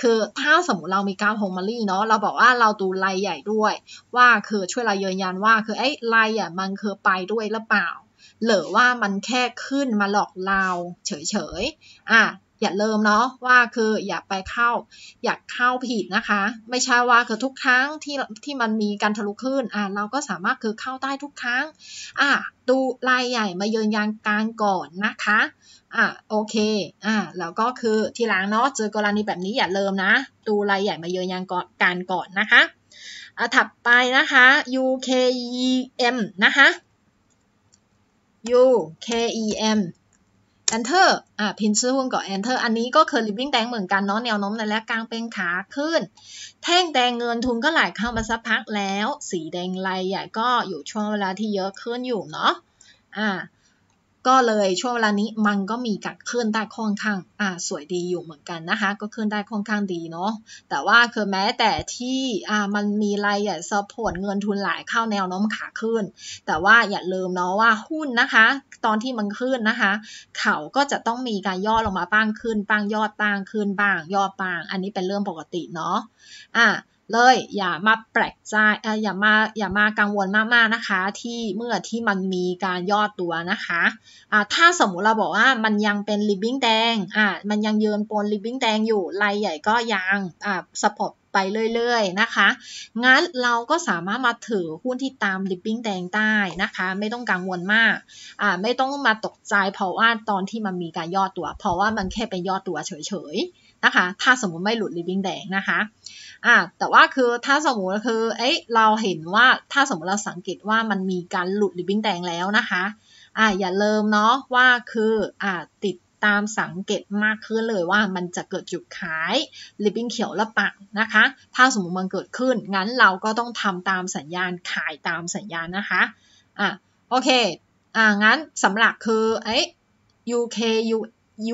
คือถ้าสมมติเรามีการโฮมารี่เนาะเราบอกว่าเราดูลายใหญ่ด้วย ว่าคือช่วยเรายืนยันว่าคือไอ้ลายใหญ่มันคือไปด้วยหรือเปล่าหรือว่ามันแค่ขึ้นมาหลอกเรา เฉยๆอ่ะอย่าเริ่มเนาะว่าคืออย่าไปเข้าอย่าเข้าผิดนะคะไม่ใช่ว่าคือทุกครั้งที่ที่มันมีการทะลุขึ้นอ่าเราก็สามารถคือเข้าได้ทุกครั้งอ่าดูรายใหญ่มาเยือนยางกลางก่อนนะคะอ่ะโอเคอ่ะแล้วก็คือทีหลังเนาะเจอกรณีแบบนี้อย่าเริ่มนะดูรายใหญ่มาเยือนยางการก่อนนะคะอ่ะถัดไปนะคะ UKEM นะคะ UKEM enter อ่า พินชื่อหุ้นก่อน enter อันนี้ก็เคย living งแดงเหมือนกันเนาะ แนวโน้มในระยะกลางเป็นขาขึ้น แท่งแดงเงินทุนก็ไหลเข้ามาสักพักแล้ว สีแดงลายใหญ่ก็อยู่ช่วงเวลาที่เยอะขึ้นอยู่เนาะ อ่าก็เลยช่วงเวลานี้มันก็มีการเคลื่อนได้ค่อนข้างอ่า สวยดีอยู่เหมือนกันนะคะก็เคลื่อนได้ค่อนข้างดีเนาะแต่ว่าคือแม้แต่ที่อ่ามันมีรายใหญ่พพอร์ตเงินทุนหลายเข้าแนวโน้มขาขึ้น แต่ว่าอย่าลืมเนาะว่าหุ้นนะคะ ตอนที่มันขึ้นนะคะ เขาก็จะต้องมีการย่อลงมาบ้างขึ้นบ้างยอดบ้างขึ้นบ้างยอดบ้าง อันนี้เป็นเรื่องปกติเนาะอ่าเลยอย่ามาแปลกใจออย่ามาอย่ามากังวลมากๆนะคะที่เมื่อที่มันมีการย่อตัวนะคะะถ้าสมมุติเราบอกว่ามันยังเป็นลิบบิ้งแดงอ่มันยังยืนปนลิบบิ้งแดงอยู่ลายใหญ่ก็ยังอ่าสปอตไปเรื่อยๆนะคะงั้นเราก็สามารถมาถือหุ้นที่ตามลิบบิ้งแดงได้นะคะ ไม่ต้องกังวลมากอ่าไม่ต้องมาตกใจเพราะว่าตอนที่มันมีการย่อตัว เพราะว่ามันแค่เป็นย่อตัวเฉยๆนะคะ ถ้าสมมติไม่หลุดิฟวิ่งแดงนะคะอ่าแต่ว่าคือถ้าสมมติคือ เอ้ยเราเห็นว่า ถ้าสมมติเราสังเกตว่ามันมีการหลุดิฟวิ่งแดงแล้วนะคะอ่าอย่าลืมเนาะว่าคืออ่าติดตามสังเกตมากขึ้นเลยว่ามันจะเกิดจุดขายลิปบิ้งเขียวและปังนะคะ ถ้าสมมติมันเกิดขึ้น งั้นเราก็ต้องทำตามสัญญาณขายตามสัญญาณนะคะอ่ะโอเคอ่างั้นสำหรับคือ เอ๊ะ UK u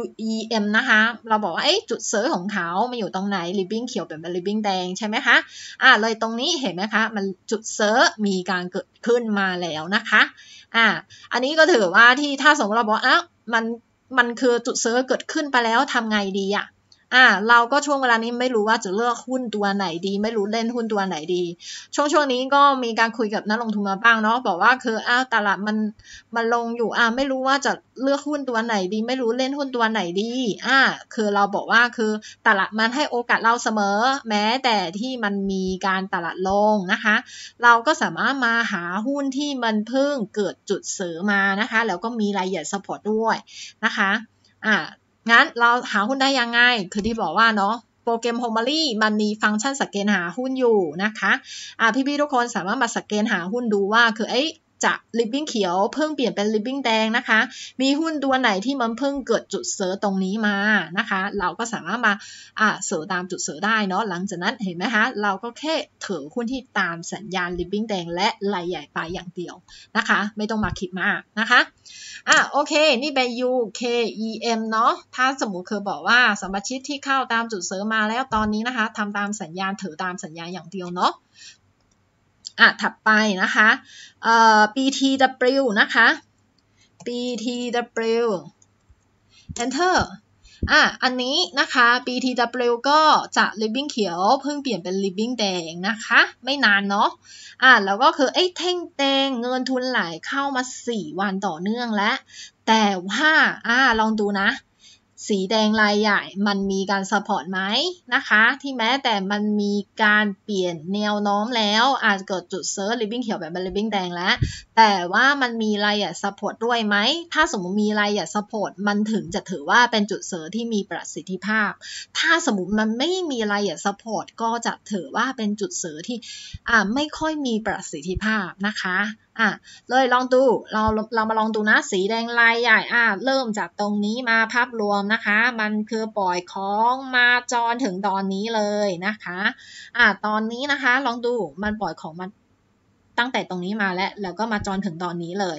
UEM นะคะ เราบอกว่า เอจุดเซอร์ของเขามาอยู่ตรงไหนริบบิ้งเขียวเปลี่ยนเป็นริบบิ้งแดงใช่ไหมคะ อ่าเลยตรงนี้เห็นไหมคะ มันจุดเซอร์มีการเกิดขึ้นมาแล้วนะคะ อ่าอันนี้ก็ถือว่าที่ถ้าสมมติเราบอกอ้าวมัน มันคือจุดเซอร์เกิดขึ้นไปแล้วทำไงดีอะอ่าเราก็ช่วงเวลานี้ไม่รู้ว่าจะเลือกหุ้นตัวไหนดี ไม่รู้เล่นหุ้นตัวไหนดี ช่วงช่วงนี้ก็มีการคุยกับนักลงทุนมาบ้างเนาะบอกว่าคืออ้าวตลาดมันมันลงอยู่อ่าไม่รู้ว่าจะเลือกหุ้นตัวไหนดี ไม่รู้เล่นหุ้นตัวไหนดีอ่าคือเราบอกว่าคือตลาดมันให้โอกาสเราเสมอ แม้แต่ที่มันมีการตลาดลงนะคะ เราก็สามารถมาหาหุ้นที่มันเพิ่งเกิดจุดเสือมานะคะแล้วก็มีรายละเอียดสปอร์ตด้วยนะคะอ่างั้นเราหาหุ้นได้ยังไง คือที่บอกว่าเนาะโปรแกรมโฮมารี่มันมีฟังก์ชันสแกนหาหุ้นอยู่นะคะอ่าพี่ทุกคนสามารถมาสแกนหาหุ้นดูว่าคือไอจากริฟวิ่งเขียวเพิ่งเปลี่ยนเป็นลิฟวิ่งแดงนะคะ มีหุ้นตัวไหนที่มันเพิ่งเกิดจุดเสือตรงนี้มานะคะ เราก็สามารถมาอ่าเสือตามจุดเสือได้เนาะหลังจากนั้นเห็นไหมคะเราก็แค่เถือหุ้นที่ตามสัญญาณลิฟวิ่งแดงและรายใหญ่ไปอย่างเดียวนะคะ ไม่ต้องมาคิดมากนะคะอ่ะโอเคนี่เป็น UKEM เนาะถ้าสมมติเคยบอกว่า สมาชิกที่เข้าตามจุดเสือมาแล้วตอนนี้นะคะทำตามสัญญาณถือตามสัญญาณอย่างเดียวเนาะอ่ะถัดไปนะคะเอ่อ BTW นะคะ BTW Enter อ่ะ อันนี้นะคะ BTW ก็จะ l i v i n g เขียวเพิ่งเปลี่ยนเป็น l i v i n g แดงนะคะ ไม่นานเนาะ อ่ะ แล้วก็คือไอ้เท่งแดงเงินทุนไหลเข้ามา 4 วันต่อเนื่องแล้วแต่ว่า อ่ะลองดูนะสีแดงลายใหญ่ มันมีการสปอร์ตไหมนะคะ ที่แม้แต่มันมีการเปลี่ยนแนวน้อมแล้ว อาจเกิดจุดเซิร์ฟริบบิ้งเขียวแบบริบบิ้งแดงแล้ว แต่ว่ามันมีลายใหญ่สปอร์ตด้วยไหม ถ้าสมมติมีลายใหญ่สปอร์ตมันถึงจะถือว่าเป็นจุดเซิร์ฟที่มีประสิทธิภาพ ถ้าสมมติมันไม่มีลายใหญ่สปอร์ตก็จะถือว่าเป็นจุดเซิร์ฟที่ไม่ค่อยมีประสิทธิภาพนะคะอ่ะเลยลองดู เราเรามาลองดูนะ สีแดงลายใหญ่อ่ะเริ่มจากตรงนี้มาภาพรวมนะคะ มันคือปล่อยของมาจนถึงตอนนี้เลยนะคะอ่ะตอนนี้นะคะ ลองดู มันปล่อยของมันตั้งแต่ตรงนี้มาแล้วแล้วก็มาจนถึงตอนนี้เลย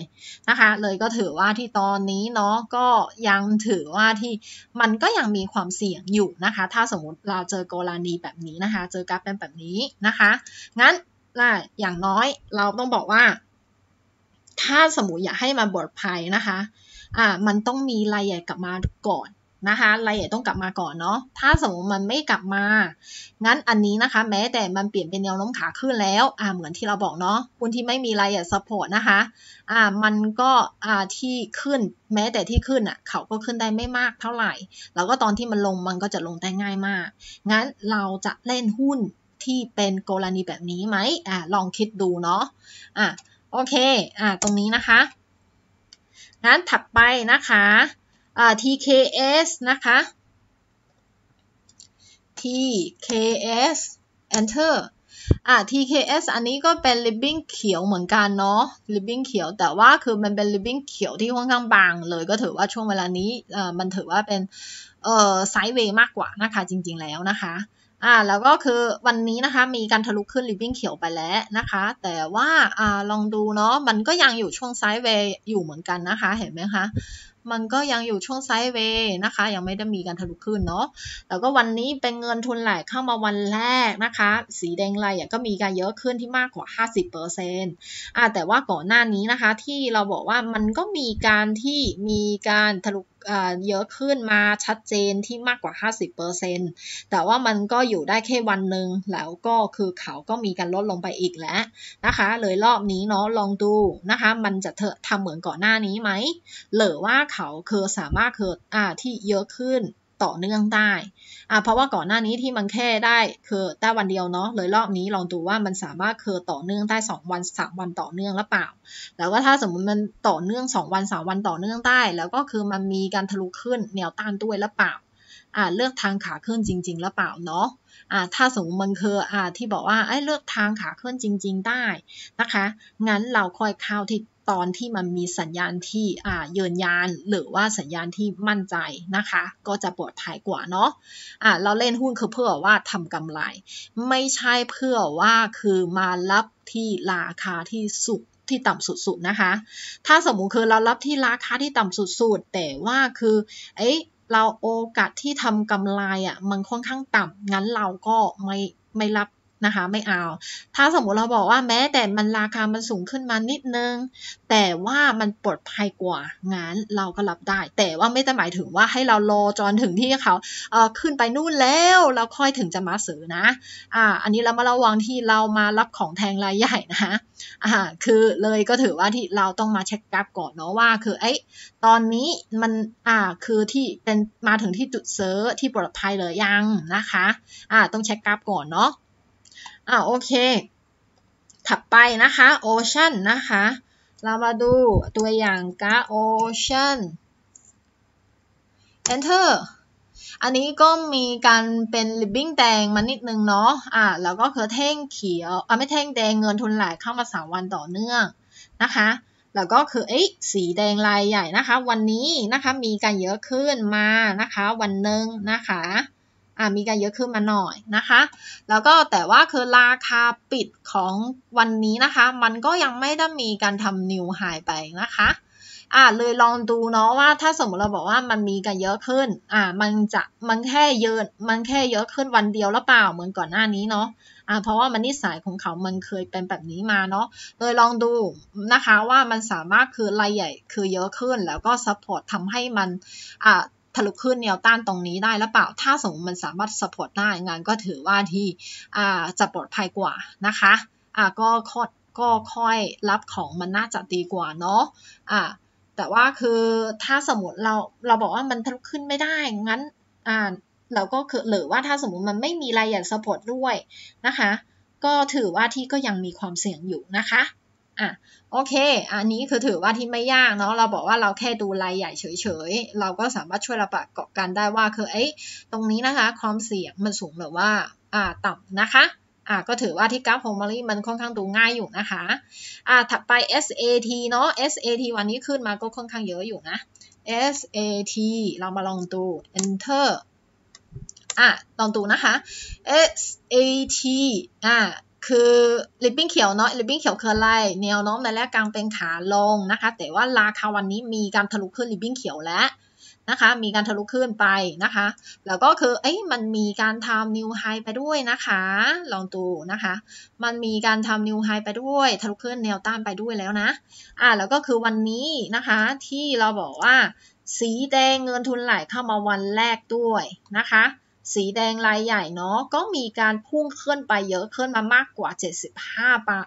นะคะ เลยก็ถือว่าที่ตอนนี้เนาะ ก็ยังถือว่าที่มันก็ยังมีความเสี่ยงอยู่นะคะ ถ้าสมมติเราเจอกรณีแบบนี้นะคะ เจอกราฟแบบนี้นะคะ งั้น อย่างน้อยเราต้องบอกว่าถ้าสมมติอยากให้มันปลอดภัยนะคะ อ่า มันต้องมีรายใหญ่กลับมาก่อนนะคะรายใหญ่ต้องกลับมาก่อนเนาะ ถ้าสมมติมันไม่กลับมา งั้นอันนี้นะคะ แม้แต่มันเปลี่ยนเป็นแนวโน้มขาขึ้นแล้ว อ่า เหมือนที่เราบอกเนาะคุณที่ไม่มีรายใหญ่ซัพพอร์ตนะคะ อ่า มันก็ อ่า ที่ขึ้นแม้แต่ที่ขึ้นอ่ะ เขาก็ขึ้นได้ไม่มากเท่าไหร่ แล้วก็ตอนที่มันลงมันก็จะลงได้ง่ายมาก งั้นเราจะเล่นหุ้นที่เป็นกรณีแบบนี้ไหมอ่า ลองคิดดูเนาะ อ่าโอเค อ่า ตรงนี้นะคะงั้นถัดไปนะคะ อ่า TKS นะคะ TKS enter อ่า TKS อันนี้ก็เป็นริบบิ้งเขียวเหมือนกันเนาะริบบิ้งเขียว แต่ว่าคือมันเป็นริบบิ้งเขียวที่ค่อนข้างบางเลย ก็ถือว่าช่วงเวลานี้อ่ามันถือว่าเป็น เอ่อ ไซด์เวย์มากกว่านะคะ จริง ๆ แล้วนะคะอ่าแล้วก็คือวันนี้นะคะมีการทะลุขึ้นริบบิ้งเขียวไปแล้วนะคะ แต่ว่าอ่าลองดูเนาะมันก็ยังอยู่ช่วงไซด์เวย์อยู่เหมือนกันนะคะ เห็นไหมคะ มันก็ยังอยู่ช่วงไซด์เวย์นะคะ ยังไม่ได้มีการทะลุขึ้นเนาะแล้วก็วันนี้เป็นเงินทุนไหลเข้ามาวันแรกนะคะ สีแดงไหลก็มีการเยอะขึ้นที่มากกว่า 50%อ่าแต่ว่าก่อนหน้านี้นะคะที่เราบอกว่ามันก็มีการที่มีการทะลุเยอะขึ้นมาชัดเจนที่มากกว่า 50%แต่ว่ามันก็อยู่ได้แค่วันหนึ่งแล้วก็คือเขาก็มีการลดลงไปอีกแล้วนะคะ เลยรอบนี้เนาะลองดู นะคะ มันจะเอทำเหมือนก่อนหน้านี้ไหมหรือว่าเขาคือสามารถคืออ่าที่เยอะขึ้นต่อเนื่องได้อ่าเพราะว่าก่อนหน้านี้ที่มันแค่ได้คือได้วันเดียวเนาะ เลยรอบนี้ลองดูว่ามันสามารถคือต่อเนื่องได้2วัน3วันต่อเนื่องหรือเปล่า แล้วก็ถ้าสมมติมันต่อเนื่อง2วัน3วันต่อเนื่องได้ แล้วก็คือมันมีการทะลุขึ้นแนวต้านด้วยหรือเปล่าอ่า เลือกทางขาขึ้นจริงๆหรือเปล่าเนาะอ่าถ้าสมมติมันคืออ่าที่บอกว่าไอ้เลือกทางขาขึ้นจริงๆได้นะคะ งั้นเราค่อยเข้าที่ตอนที่มันมีสัญญาณที่อ่าเยินยานหรือว่าสัญญาณที่มั่นใจนะคะ ก็จะปลอดภัยกว่าเนาะอ่า เราเล่นหุ้นคือเพื่อว่าทำกำไร ไม่ใช่เพื่อว่าคือมารับที่ราคาที่สุดที่ต่ำสุด ๆนะคะ ถ้าสมมุติคือเรารับที่ราคาที่ต่ำสุดๆแต่ว่าคือเอ๊ะเราโอกาสที่ทำกำไรอะ่ะมันค่อนข้างต่ำงั้นเราก็ไม่ไม่รับนะคะไม่เอา ถ้าสมมุติเราบอกว่าแม้แต่มันราคามันสูงขึ้นมานิดนึง แต่ว่ามันปลอดภัยกว่า งั้นเราก็รับได้ แต่ว่าไม่ได้หมายถึงว่าให้เรารอจนถึงที่เขาเออขึ้นไปนู่นแล้วเราค่อยถึงจะมาซื้อนะอ่า อันนี้เรามาระวังที่เรามารับของแทงรายใหญ่นะคะอ่าคือเลยก็ถือว่าที่เราต้องมาเช็คกราฟก่อนเนาะว่าคือไอ้ตอนนี้มันอ่าคือที่เป็นมาถึงที่จุดเซอร์ที่ปลอดภัยเลยยังนะคะอ่าต้องเช็คกราฟก่อนเนาะอ่าโอเค ถัดไปนะคะ ocean นะคะ เรามาดูตัวอย่างกราฟ ocean enter อันนี้ก็มีการเป็นลิบบิ้งแดงมานิดนึงเนาะอ่าแล้วก็คือแท่งเขียวอ่าไม่แท่งแดงเงินทุนหลายเข้ามา 3 วันต่อเนื่องนะคะ แล้วก็คือเอ๊ะสีแดงลายใหญ่นะคะ วันนี้นะคะมีการเยอะขึ้นมานะคะ วันหนึ่งนะคะอ่ามีการเยอะขึ้นมาหน่อยนะคะ แล้วก็แต่ว่าคือราคาปิดของวันนี้นะคะ มันก็ยังไม่ได้มีการทำนิวไฮไปนะคะอ่าเลยลองดูเนาะว่าถ้าสมมติเราบอกว่ามันมีกันเยอะขึ้นอ่ามันจะมันแค่เยอะมันแค่เยอะขึ้นวันเดียวหรือเปล่าเหมือนก่อนหน้านี้เนาะอ่าเพราะว่ามันนิสัยของเขา มันเคยเป็นแบบนี้มาเนาะ เลยลองดูนะคะว่ามันสามารถคือรายใหญ่ คือเยอะขึ้นแล้วก็ซัพพอร์ตทำให้มันอ่าทะลุขึ้นแนวต้านตรงนี้ได้หรือเปล่า ถ้าสมมติมันสามารถสปอร์ตได้งานก็ถือว่าที่จะปลอดภัยกว่านะคะ ก็คอดก็ค่อยรับของมันน่าจะดีกว่าเนาะอ่าแต่ว่าคือถ้าสมมติเราเราบอกว่ามันทะลุขึ้นไม่ได้ งั้นอ่าเราก็คือหรือว่าถ้าสมมติมันไม่มีรายใหญ่สปอร์ตด้วยนะคะ ก็ถือว่าที่ก็ยังมีความเสี่ยงอยู่นะคะอ่ะโอเค อันนี้คือถือว่าที่ไม่ยากเนาะ เราบอกว่าเราแค่ดูรายใหญ่เฉยๆ เราก็สามารถช่วยเราประกอบกันได้ว่าคือไอ้ตรงนี้นะคะ ความเสี่ยงมันสูงหรือว่าอ่า ต่ำนะคะอ่าก็ถือว่าที่กราฟโฮมารีมันค่อนข้างดูง่ายอยู่นะคะอ่าถัดไป SAT เนาะ SAT วันนี้ขึ้นมาก็ค่อนข้างเยอะอยู่นะ SAT เรามาลองดู Enter อ่ะลองดูนะคะ SAT อ่าคือริบปิ้งเขียวเนาะริบปิ้งเขียวคืออะไร แนวน้อมในแรกกลางเป็นขาลงนะคะ แต่ว่าราคาวันนี้มีการทะลุขึ้นริบปิ้งเขียวแล้วนะคะ มีการทะลุขึ้นไปนะคะ แล้วก็คือ เอ้ยมันมีการทำนิวไฮไปด้วยนะคะ ลองดูนะคะ มันมีการทำนิวไฮไปด้วย ทะลุขึ้นแนวต้านไปด้วยแล้วนะอ่าแล้วก็คือวันนี้นะคะ ที่เราบอกว่า สีแดงเงินทุนไหลเข้ามาวันแรกด้วยนะคะสีแดงลายใหญ่เนาะก็มีการพุ่งขึ้นไปเยอะขึ้นมามากกว่า 75ปะ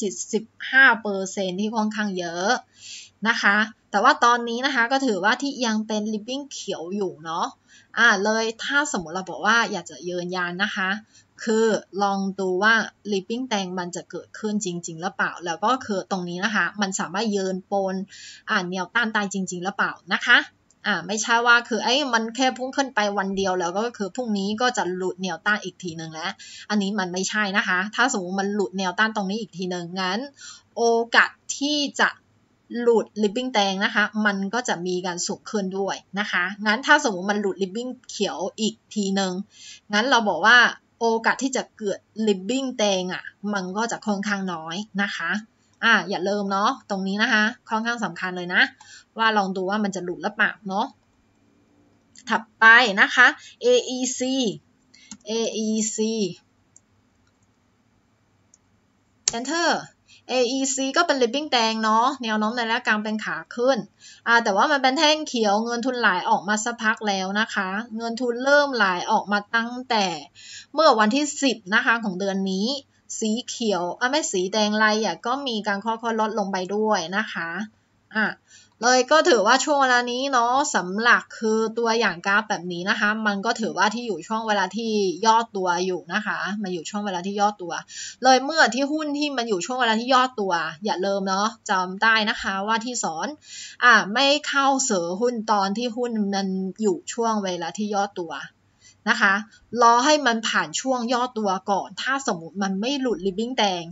75เปอร์เซ็นที่ค่อนข้างเยอะนะคะ แต่ว่าตอนนี้นะคะก็ถือว่าที่ยังเป็นลิปปิ้งเขียวอยู่เนาะอ่าเลยถ้าสมมติเราบอกว่าอยากจะเยืนยานนะคะ คือลองดูว่าลิปปิ้งแดงมันจะเกิดขึ้นจริงๆ หรือเปล่า แล้วก็คือตรงนี้นะคะ มันสามารถเยืนปนอ่าเนียวต้านตายจริง ๆ หรือเปล่านะคะอ่าไม่ใช่ว่าคือไอ้มันแค่พุ่งขึ้นไปวันเดียวแล้วก็คือพรุ่งนี้ก็จะหลุดแนวต้านอีกทีหนึ่งแล้วอันนี้มันไม่ใช่นะคะ ถ้าสมมติมันหลุดแนวต้านตรงนี้อีกทีหนึ่งงั้นโอกาสที่จะหลุดลิบบิ้งแดงนะคะ มันก็จะมีการสูงขึ้นด้วยนะคะงั้นถ้าสมมติมันหลุดลิบบิ้งเขียวอีกทีหนึ่งงั้นเราบอกว่าโอกาสที่จะเกิดลิบบิ้งแดงอ่ะมันก็จะค่อนข้างน้อยนะคะอ่ะอย่าลืมเนาะตรงนี้นะคะ ค่อนข้างสำคัญเลยนะ ว่าลองดูว่ามันจะหลุดหรือเปล่าเนาะถัดไปนะคะ AEC AEC Enter AEC ก็เป็น l ิ v i ิ้งแดงเนาะแนวน้มในระยะกลางเป็นขาขึ้นอ่าแต่ว่ามันเป็นแท่งเขียวเงินทุนไหลออกมาสักพักแล้วนะคะ เงินทุนเริ่มไหลออกมาตั้งแต่เมื่อวันที่ 10 นะคะของเดือนนี้สีเขียวอะไม่สีแดงไรอ่ะก็มีการค่อยๆลดลงไปด้วยนะคะ อ่ะเลยก็ถือว่าช่วงเวลานี้เนาะสำหรับคือตัวอย่างกราฟแบบนี้นะคะ มันก็ถือว่าที่อยู่ช่วงเวลาที่ย่อตัวอยู่นะคะมันอยู่ช่วงเวลาที่ย่อตัว เลยเมื่อที่หุ้นที่มันอยู่ช่วงเวลาที่ย่อตัว อย่าเลิมเนาะจำได้นะคะ ว่าที่สอน อ่าไม่เข้าเสือหุ้นตอนที่หุ้นมันอยู่ช่วงเวลาที่ย่อตัวนะคะรอให้มันผ่านช่วงย่อตัวก่อน ถ้าสมมติมันไม่หลุดริบบิ้งแดง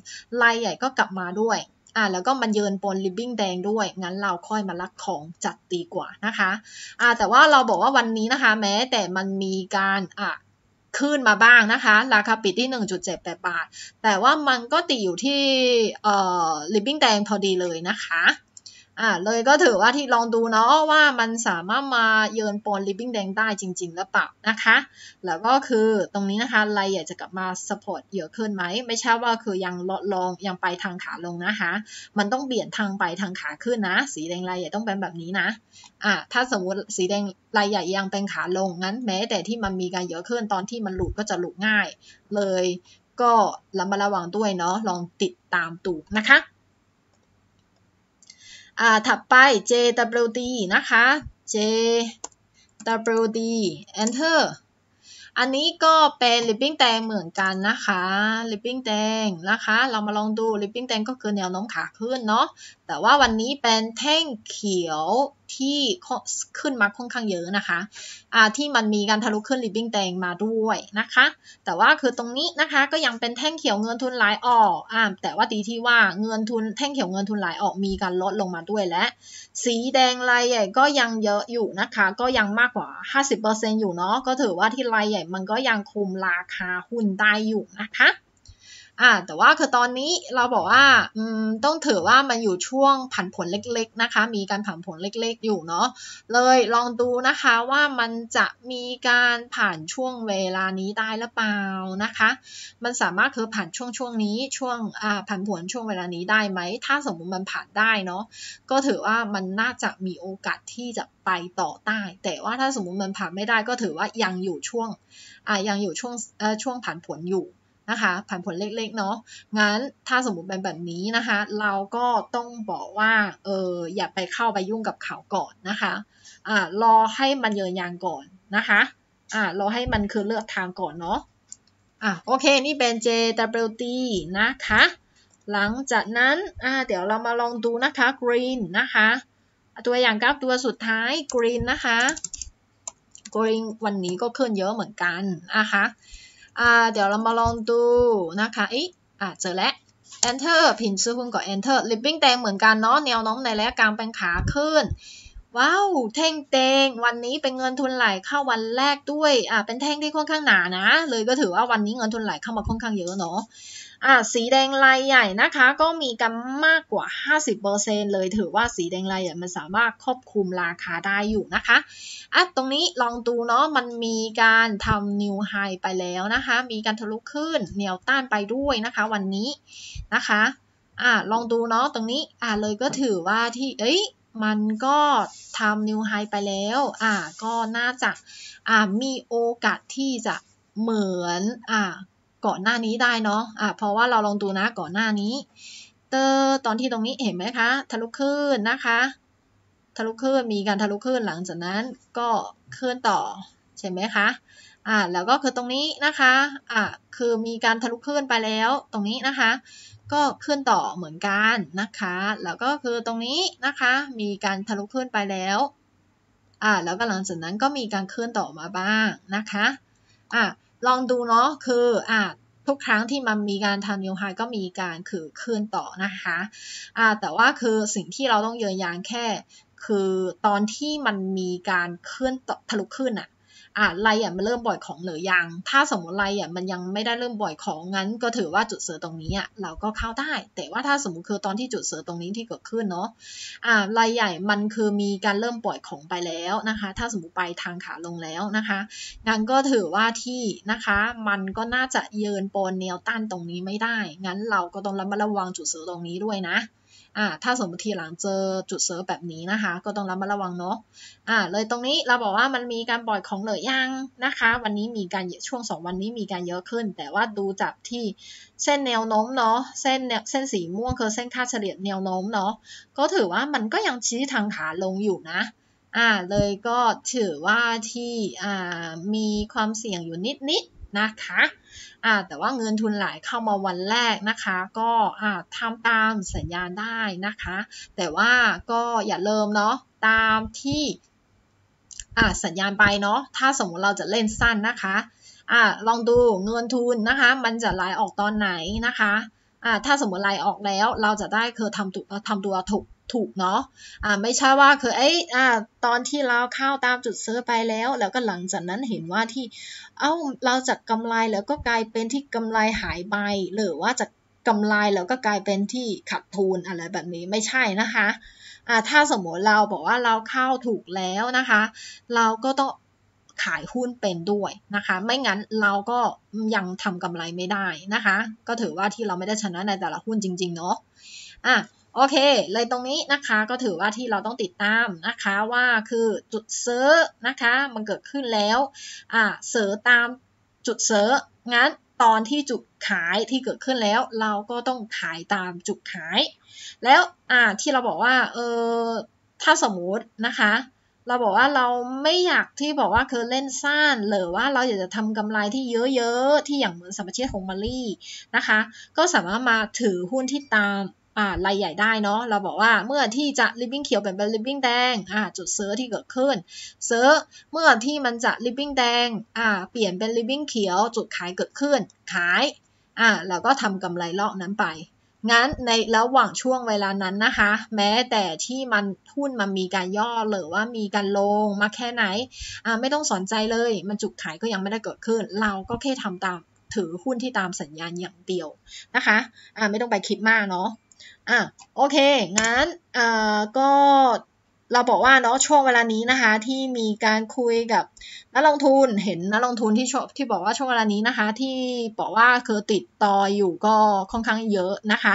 ลายใหญ่ก็กลับมาด้วยอ่าแล้วก็มันเยินปนริบบิ้งแดงด้วย งั้นเราค่อยมาลักของจัดตีกว่านะคะอ่า แต่ว่าเราบอกว่าวันนี้นะคะ แม้แต่มันมีการอ่าขึ้นมาบ้างนะคะ ราคาปิดที่ 1.78บาทแต่ว่ามันก็ตีอยู่ที่เอ่อริบบิ้งแดงพอดีเลยนะคะ่าเลยก็ถือว่าที่ลองดูเนาะว่ามันสามารถมาเยือนปอนลิปปิ้งแดงได้จริงๆหรือเปล่านะคะ แล้วก็คือตรงนี้นะคะไลอยากจะกลับมาสปอร์ตเยอะขึ้นไหมไม่ใช่ว่าคือยังลดลงยังไปทางขาลงนะคะ มันต้องเปลี่ยนทางไปทางขาขึ้นนะ สีแดงไลอยากต้องเป็นแบบนี้นะอ่าถ้าสมมติสีแดงรายใหญ่ยังเป็นขาลงงั้นแม้ แต่ที่มันมีการเยอะขึ้นตอนที่มันหลุดก็จะหลุดง่าย เลย ก็ระมัดระวังด้วยเนาะลองติดตามตูนะคะ่าถัดไป JWD นะคะ JWD Enter อันนี้ก็เป็นลิปปิ้งแตงเหมือนกันนะคะ ลิปปิ้งแตงนะคะ เรามาลองดูลิปปิ้งแตงก็คือแนวน้มขาขึ้นเนาะ แต่ว่าวันนี้เป็นแท่งเขียวที่ขึ้นมาค่อนข้างเยอะนะคะาที่มันมีการทะลุขึ้นริบบิ้งแดงมาด้วยนะคะ แต่ว่าคือตรงนี้นะคะก็ยังเป็นแท่งเขียวเงินทุนไหลออกอแต่ว่าตีที่ว่าเงินทุนแท่งเขียวเงินทุนไหลออกมีการลดลงมาด้วยและสีแดงลายใหญ่ก็ยังเยอะอยู่นะคะ ก็ยังมากกว่า 50%อยู่เนาะ ก็ถือว่าที่ลายใหญ่ มันก็ยังคุมราคาหุ้นได้อยู่นะคะอ่าแต่ว่าคือตอนนี้เราบอกว่าอืมต้องถือว่ามันอยู่ช่วงผันผลเล็กๆนะคะ มีการผันผลเล็กๆอยู่เนาะเลยลองดูนะคะว่ามันจะมีการผ่านช่วงเวลานี้ได้หรือเปล่านะคะ มันสามารถคือผ่านช่วงช่วงนี้ช่วงอ่าผันผลช่วงเวลานี้ได้ไหมถ้าสมมติมันผ่านได้เนาะก็ถือว่ามันน่าจะมีโอกาสที่จะไปต่อได้แต่ว่าถ้าสมมติมันผ่านไม่ได้ก็ถือว่ายังอยู่ช่วงอ่ายังอยู่ช่วงเอ่อช่วงผันผลอยู่นะคะผันผลเล็กๆเนาะงั้น ถ้าสมมติเป็นแบบนี้นะคะเราก็ต้องบอกว่าเอออย่าไปเข้าไปยุ่งกับเขาก่อนนะคะอ่ารอให้มันเยินยางก่อนนะคะอ่ารอให้มันคือเลือกทางก่อนเนาะอ่ะโอเค นี่เป็น JWT นะคะ หลังจากนั้นอ่าเดี๋ยวเรามาลองดูนะคะ green นะคะตัวอย่างกราฟตัวสุดท้าย green นะคะ green วันนี้ก็ขึ้นเยอะเหมือนกันนะคะ่าเดี๋ยวเรามาลองดูนะคะอีอ่าเจอแล้ว enter พินชื่อหุ้นก่อน enter l i p p i n g แดงเหมือนกันเนาะแนวน้องในระยะกลางเป็นขาขึ้นว้าวเท่งเตงวันนี้เป็นเงินทุนไหลเข้าวันแรกด้วยอ่าเป็นแท่งที่ค่อนข้างหนานะ เลยก็ถือว่าวันนี้เงินทุนไหลเข้ามาค่อนข้างเยอะเนาะอ่า สีแดงลายใหญ่นะคะ ก็มีกันมากกว่า 50%เลยถือว่าสีแดงลายใหญ่มันสามารถครอบคลุมราคาได้อยู่นะคะอ่ะตรงนี้ลองดูเนาะมันมีการทำนิวไฮไปแล้วนะคะมีการทะลุขึ้นแนวต้านไปด้วยนะคะวันนี้นะคะอ่าลองดูเนาะตรงนี้อ่าเลยก็ถือว่าที่เอ้ยมันก็ทำนิวไฮไปแล้ว อ่าก็น่าจะ อ่ามีโอกาสที่จะเหมือน อ่าก่อนหน้านี้ได้เนาะ อ่าเพราะว่าเราลองดูนะ ก่อนหน้านี้ เตอร์ตอนที่ตรงนี้เห็นไหมคะ ทะลุขึ้นนะคะ ทะลุขึ้นมีการทะลุขึ้นหลังจากนั้นก็ขึ้นต่อใช่ไหมคะ อ่าแล้วก็คือตรงนี้นะคะ อ่าคือมีการทะลุขึ้นไปแล้วตรงนี้นะคะก็เคลื่อนต่อเหมือนกันนะคะ แล้วก็คือตรงนี้นะคะ มีการทะลุขึ้นไปแล้ว อ่า แล้วก็หลังจากนั้นก็มีการเคลื่อนต่อมาบ้างนะคะ อ่าลองดูเนาะ คือ อ่าทุกครั้งที่มันมีการทำนิวไฮก็มีการคือขึ้นต่อนะคะ อ่า แต่ว่าคือสิ่งที่เราต้องเยืยนยานแค่ คือตอนที่มันมีการเคลื่อนตทะลุขึ้นอะอ่ะไลอ่ะมันเริ่มบ่อยของหรือยัง ถ้าสมมติไลอ่ะมันยังไม่ได้เริ่มบ่อยของงั้นก็ถือว่าจุดเสือตรงนี้อ่ะเราก็เข้าได้ แต่ว่าถ้าสมมติคือตอนที่จุดเสือตรงนี้ที่เกิดขึ้นเนาะอ่ะไลใหญ่ มันคือมีการเริ่มบ่อยของไปแล้วนะคะ ถ้าสมมติไปทางขาลงแล้วนะคะงั้นก็ถือว่าที่นะคะ มันก็น่าจะเยินปนแนวต้านตรงนี้ไม่ได้ งั้นเราก็ต้องระมัดระวังจุดเสือตรงนี้ด้วยนะอ่าถ้าสมมติทีหลังเจอจุดเซิร์ฟแบบนี้นะคะ ก็ต้องระมัดระวังเนาะอ่าเลยตรงนี้เราบอกว่ามันมีการปล่อยของเหลือยังนะคะ วันนี้มีการช่วง2วันนี้มีการเยอะขึ้น แต่ว่าดูจากที่เส้นแนวโน้มเนาะเส้นเส้นสีม่วงคือเส้นค่าเฉลี่ยแนวโน้มเนาะก็ถือว่ามันก็ยังชี้ทางขาลงอยู่นะอ่าเลยก็ถือว่าที่อ่ามีความเสี่ยงอยู่นิดนิดนะคะแต่ว่าเงินทุนไหลเข้ามาวันแรกนะคะก็ทำตามสัญญาได้นะคะ แต่ว่าก็อย่าเริ่มเนาะตามที่สัญญาณไปเนาะ ถ้าสมมติเราจะเล่นสั้นนะคะอะลองดูเงินทุนนะคะมันจะไหลออกตอนไหนนะคะถ้าสมมติไหลออกแล้วเราจะได้คือทำตัวทำตัวถูกถูกเนาะอ่าไม่ใช่ว่าคือ เอ้ยอ่าตอนที่เราเข้าตามจุดซื้อไปแล้ว แล้วก็หลังจากนั้นเห็นว่าที่ เอ้าเราจะกกำไรแล้วก็กลายเป็นที่กำไรหายไปหรือว่าจะกกำไรแล้วก็กลายเป็นที่ขาดทุนอะไรแบบนี้ ไม่ใช่นะคะอ่าถ้าสมมติเราบอกว่าเราเข้าถูกแล้วนะคะ เราก็ต้องขายหุ้นเป็นด้วยนะคะ ไม่งั้นเราก็ยังทำกำไรไม่ได้นะคะ ก็ถือว่าที่เราไม่ได้ชนะในแต่ละหุ้นจริง ๆ เนาะอ่ะโอเคเลยตรงนี้นะคะก็ถือว่าที่เราต้องติดตามนะคะว่าคือจุดเซอร์นะคะมันเกิดขึ้นแล้วอ่าเสอตามจุดเซอร์งั้นตอนที่จุดขายที่เกิดขึ้นแล้ว เราก็ต้องขายตามจุดขาย แล้วอ่าที่เราบอกว่าเออถ้าสมมตินะคะ เราบอกว่าเราไม่อยากที่บอกว่าคือเล่นสั้นหรือว่าเราอยากจะทำกำไรที่เยอะๆที่อย่างเหมือนสมาชิกของมารีนะคะ ก็สามารถมาถือหุ้นที่ตาม่ารายใหญ่ได้เนาะ เราบอกว่าเมื่อที่จะ living เขียวเปลี่ยนเป็น living แดงอ่าจุดเซอร์ที่เกิดขึ้นเซอร์เมื่อที่มันจะ living แดงอ่าเปลี่ยนเป็น living เขียว จุดขายเกิดขึ้น ขาย อ่าเราก็ทำกำไรลอะนั้นไป งั้นในระหว่างช่วงเวลานั้นนะคะ แม้แต่ที่มันหุ้นมันมีการย่อหรือว่ามีการลงมาแค่ไหนไม่ต้องสนใจเลย มันจุดขายก็ยังไม่ได้เกิดขึ้น เราก็แค่ทำตามถือหุ้นที่ตามสัญญาณอย่างเดียวนะคะะไม่ต้องไปคิดมากเนาะอ่ะโอเคงั้นเอ่อก็เราบอกว่าเนาะช่วงเวลานี้นะคะ ที่มีการคุยกับนักลงทุนเห็นนักลงทุนที่ชอที่บอกว่าช่วงเวลานี้นะคะ ที่บอกว่าคือติดต่ออยู่ก็ค่อนข้างเยอะนะคะ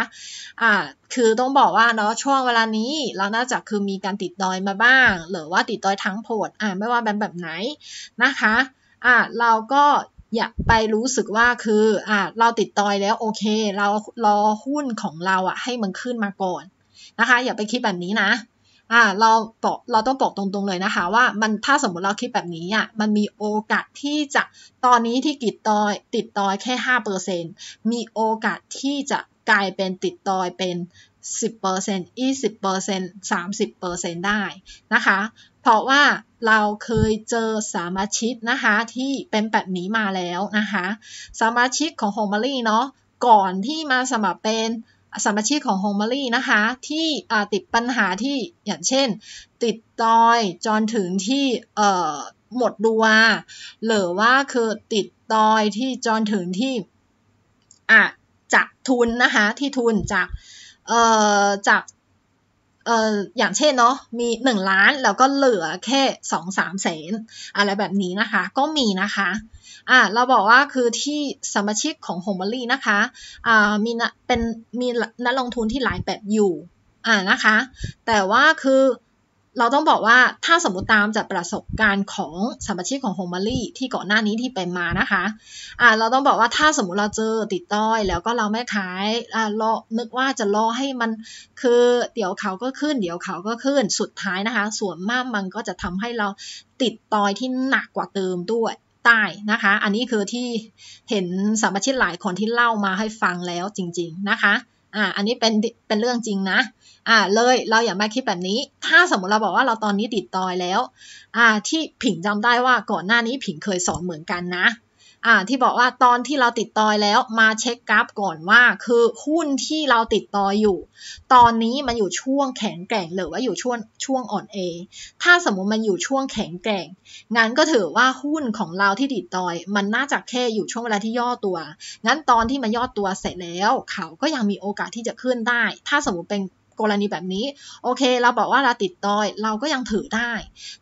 อ่าคือต้องบอกว่าเนาะช่วงเวลานี้ เราน่าจะคือมีการติดต่อยมาบ้าง หรือว่าติดต่อยทั้งโพดอ่าไม่ว่าแบบแบบไหนนะคะอ่าเราก็อย่าไปรู้สึกว่าคืออ่าเราติดตอยแล้วโอเคเรารอหุ้นของเราอ่ะให้มันขึ้นมาก่อนนะคะอย่าไปคิดแบบนี้นะอ่าเราบอกเราต้องบอกตรงๆเลยนะคะ ว่ามันถ้าสมมติเราคิดแบบนี้อ่ะมันมีโอกาสที่จะตอนนี้ที่กิดตอยติดตอยแค่ห้าเปอร์เซ็นมีโอกาสที่จะกลายเป็นติดตอยเป็น 10% 20% 30%ได้นะคะเพราะว่าเราเคยเจอสามาชิกนะคะที่เป็นแบบนี้มาแล้วนะคะสามาชิกของโฮมารีเนาะก่อนที่มาสมัครเป็นสมาชิกของโฮมารีนะคะที่ติดปัญหาที่อย่างเช่นติดตอยจนถึงที่หมดดัวหรือว่าคือติดตอยที่จนถึงที่อ่ะจากทุนนะคะที่ทุนจากเอ่อจากเอ่ออย่างเช่นเนาะมี 1 ล้านแล้วก็เหลือแค่ 2 3แสนอะไรแบบนี้นะคะก็มีนะคะอ่าเราบอกว่าคือที่สมาชิกของโฮมอลี่นะคะอ่ามีเป็นมีนักลงทุนที่หลายแบบอยู่อ่านะคะ แต่ว่าคือเราต้องบอกว่าถ้าสมมติตามจากประสบการณ์ของสมาชิกของโฮมารี่ที่ก่อนหน้านี้ที่เป็นมานะคะ อ่า เราต้องบอกว่าถ้าสมมติเราเจอติดต้อยแล้วก็เราไม่ขายอ่ารอนึกว่าจะรอให้มัน คือเดี๋ยวเขาก็ขึ้น เดี๋ยวเขาก็ขึ้นสุดท้ายนะคะ ส่วนมากมันก็จะทำให้เราติดต้อยที่หนักกว่าเติมด้วยใต้นะคะ อันนี้คือที่เห็นสมาชิกหลายคนที่เล่ามาให้ฟังแล้วจริงๆนะคะ อ่าอันนี้เป็นเป็นเรื่องจริงนะอ่าเลย เราอย่ามาคิดแบบนี้ ถ้าสมมติเราบอกว่าเราตอนนี้ติดตอยแล้วอ่า ที่ผิงจำได้ว่าก่อนหน้านี้ผิงเคยสอนเหมือนกันนะอ่า ที่บอกว่าตอนที่เราติดตอยแล้วมาเช็คกราฟ ก่อนว่าคือหุ้นที่เราติดตอยอยู่ ตอนนี้มันอยู่ช่วงแข็งแกร่งหรือว่าอยู่ช่วงช่วงอ่อนเอถ้าสมมติมันอยู่ช่วงแข็งแกร่งงั้นก็ถือว่าหุ้นของเราที่ติดตอยมันน่าจะแค่อยู่ช่วงเวลาที่ย่อตัว งั้นตอนที่มันย่อตัวเสร็จแล้ว เขาก็ยังมีโอกาสที่จะขึ้นได้ ถ้าสมมติเป็นกรณีแบบนี้ โอเค เราบอกว่าเราติดดอยเราก็ยังถือได้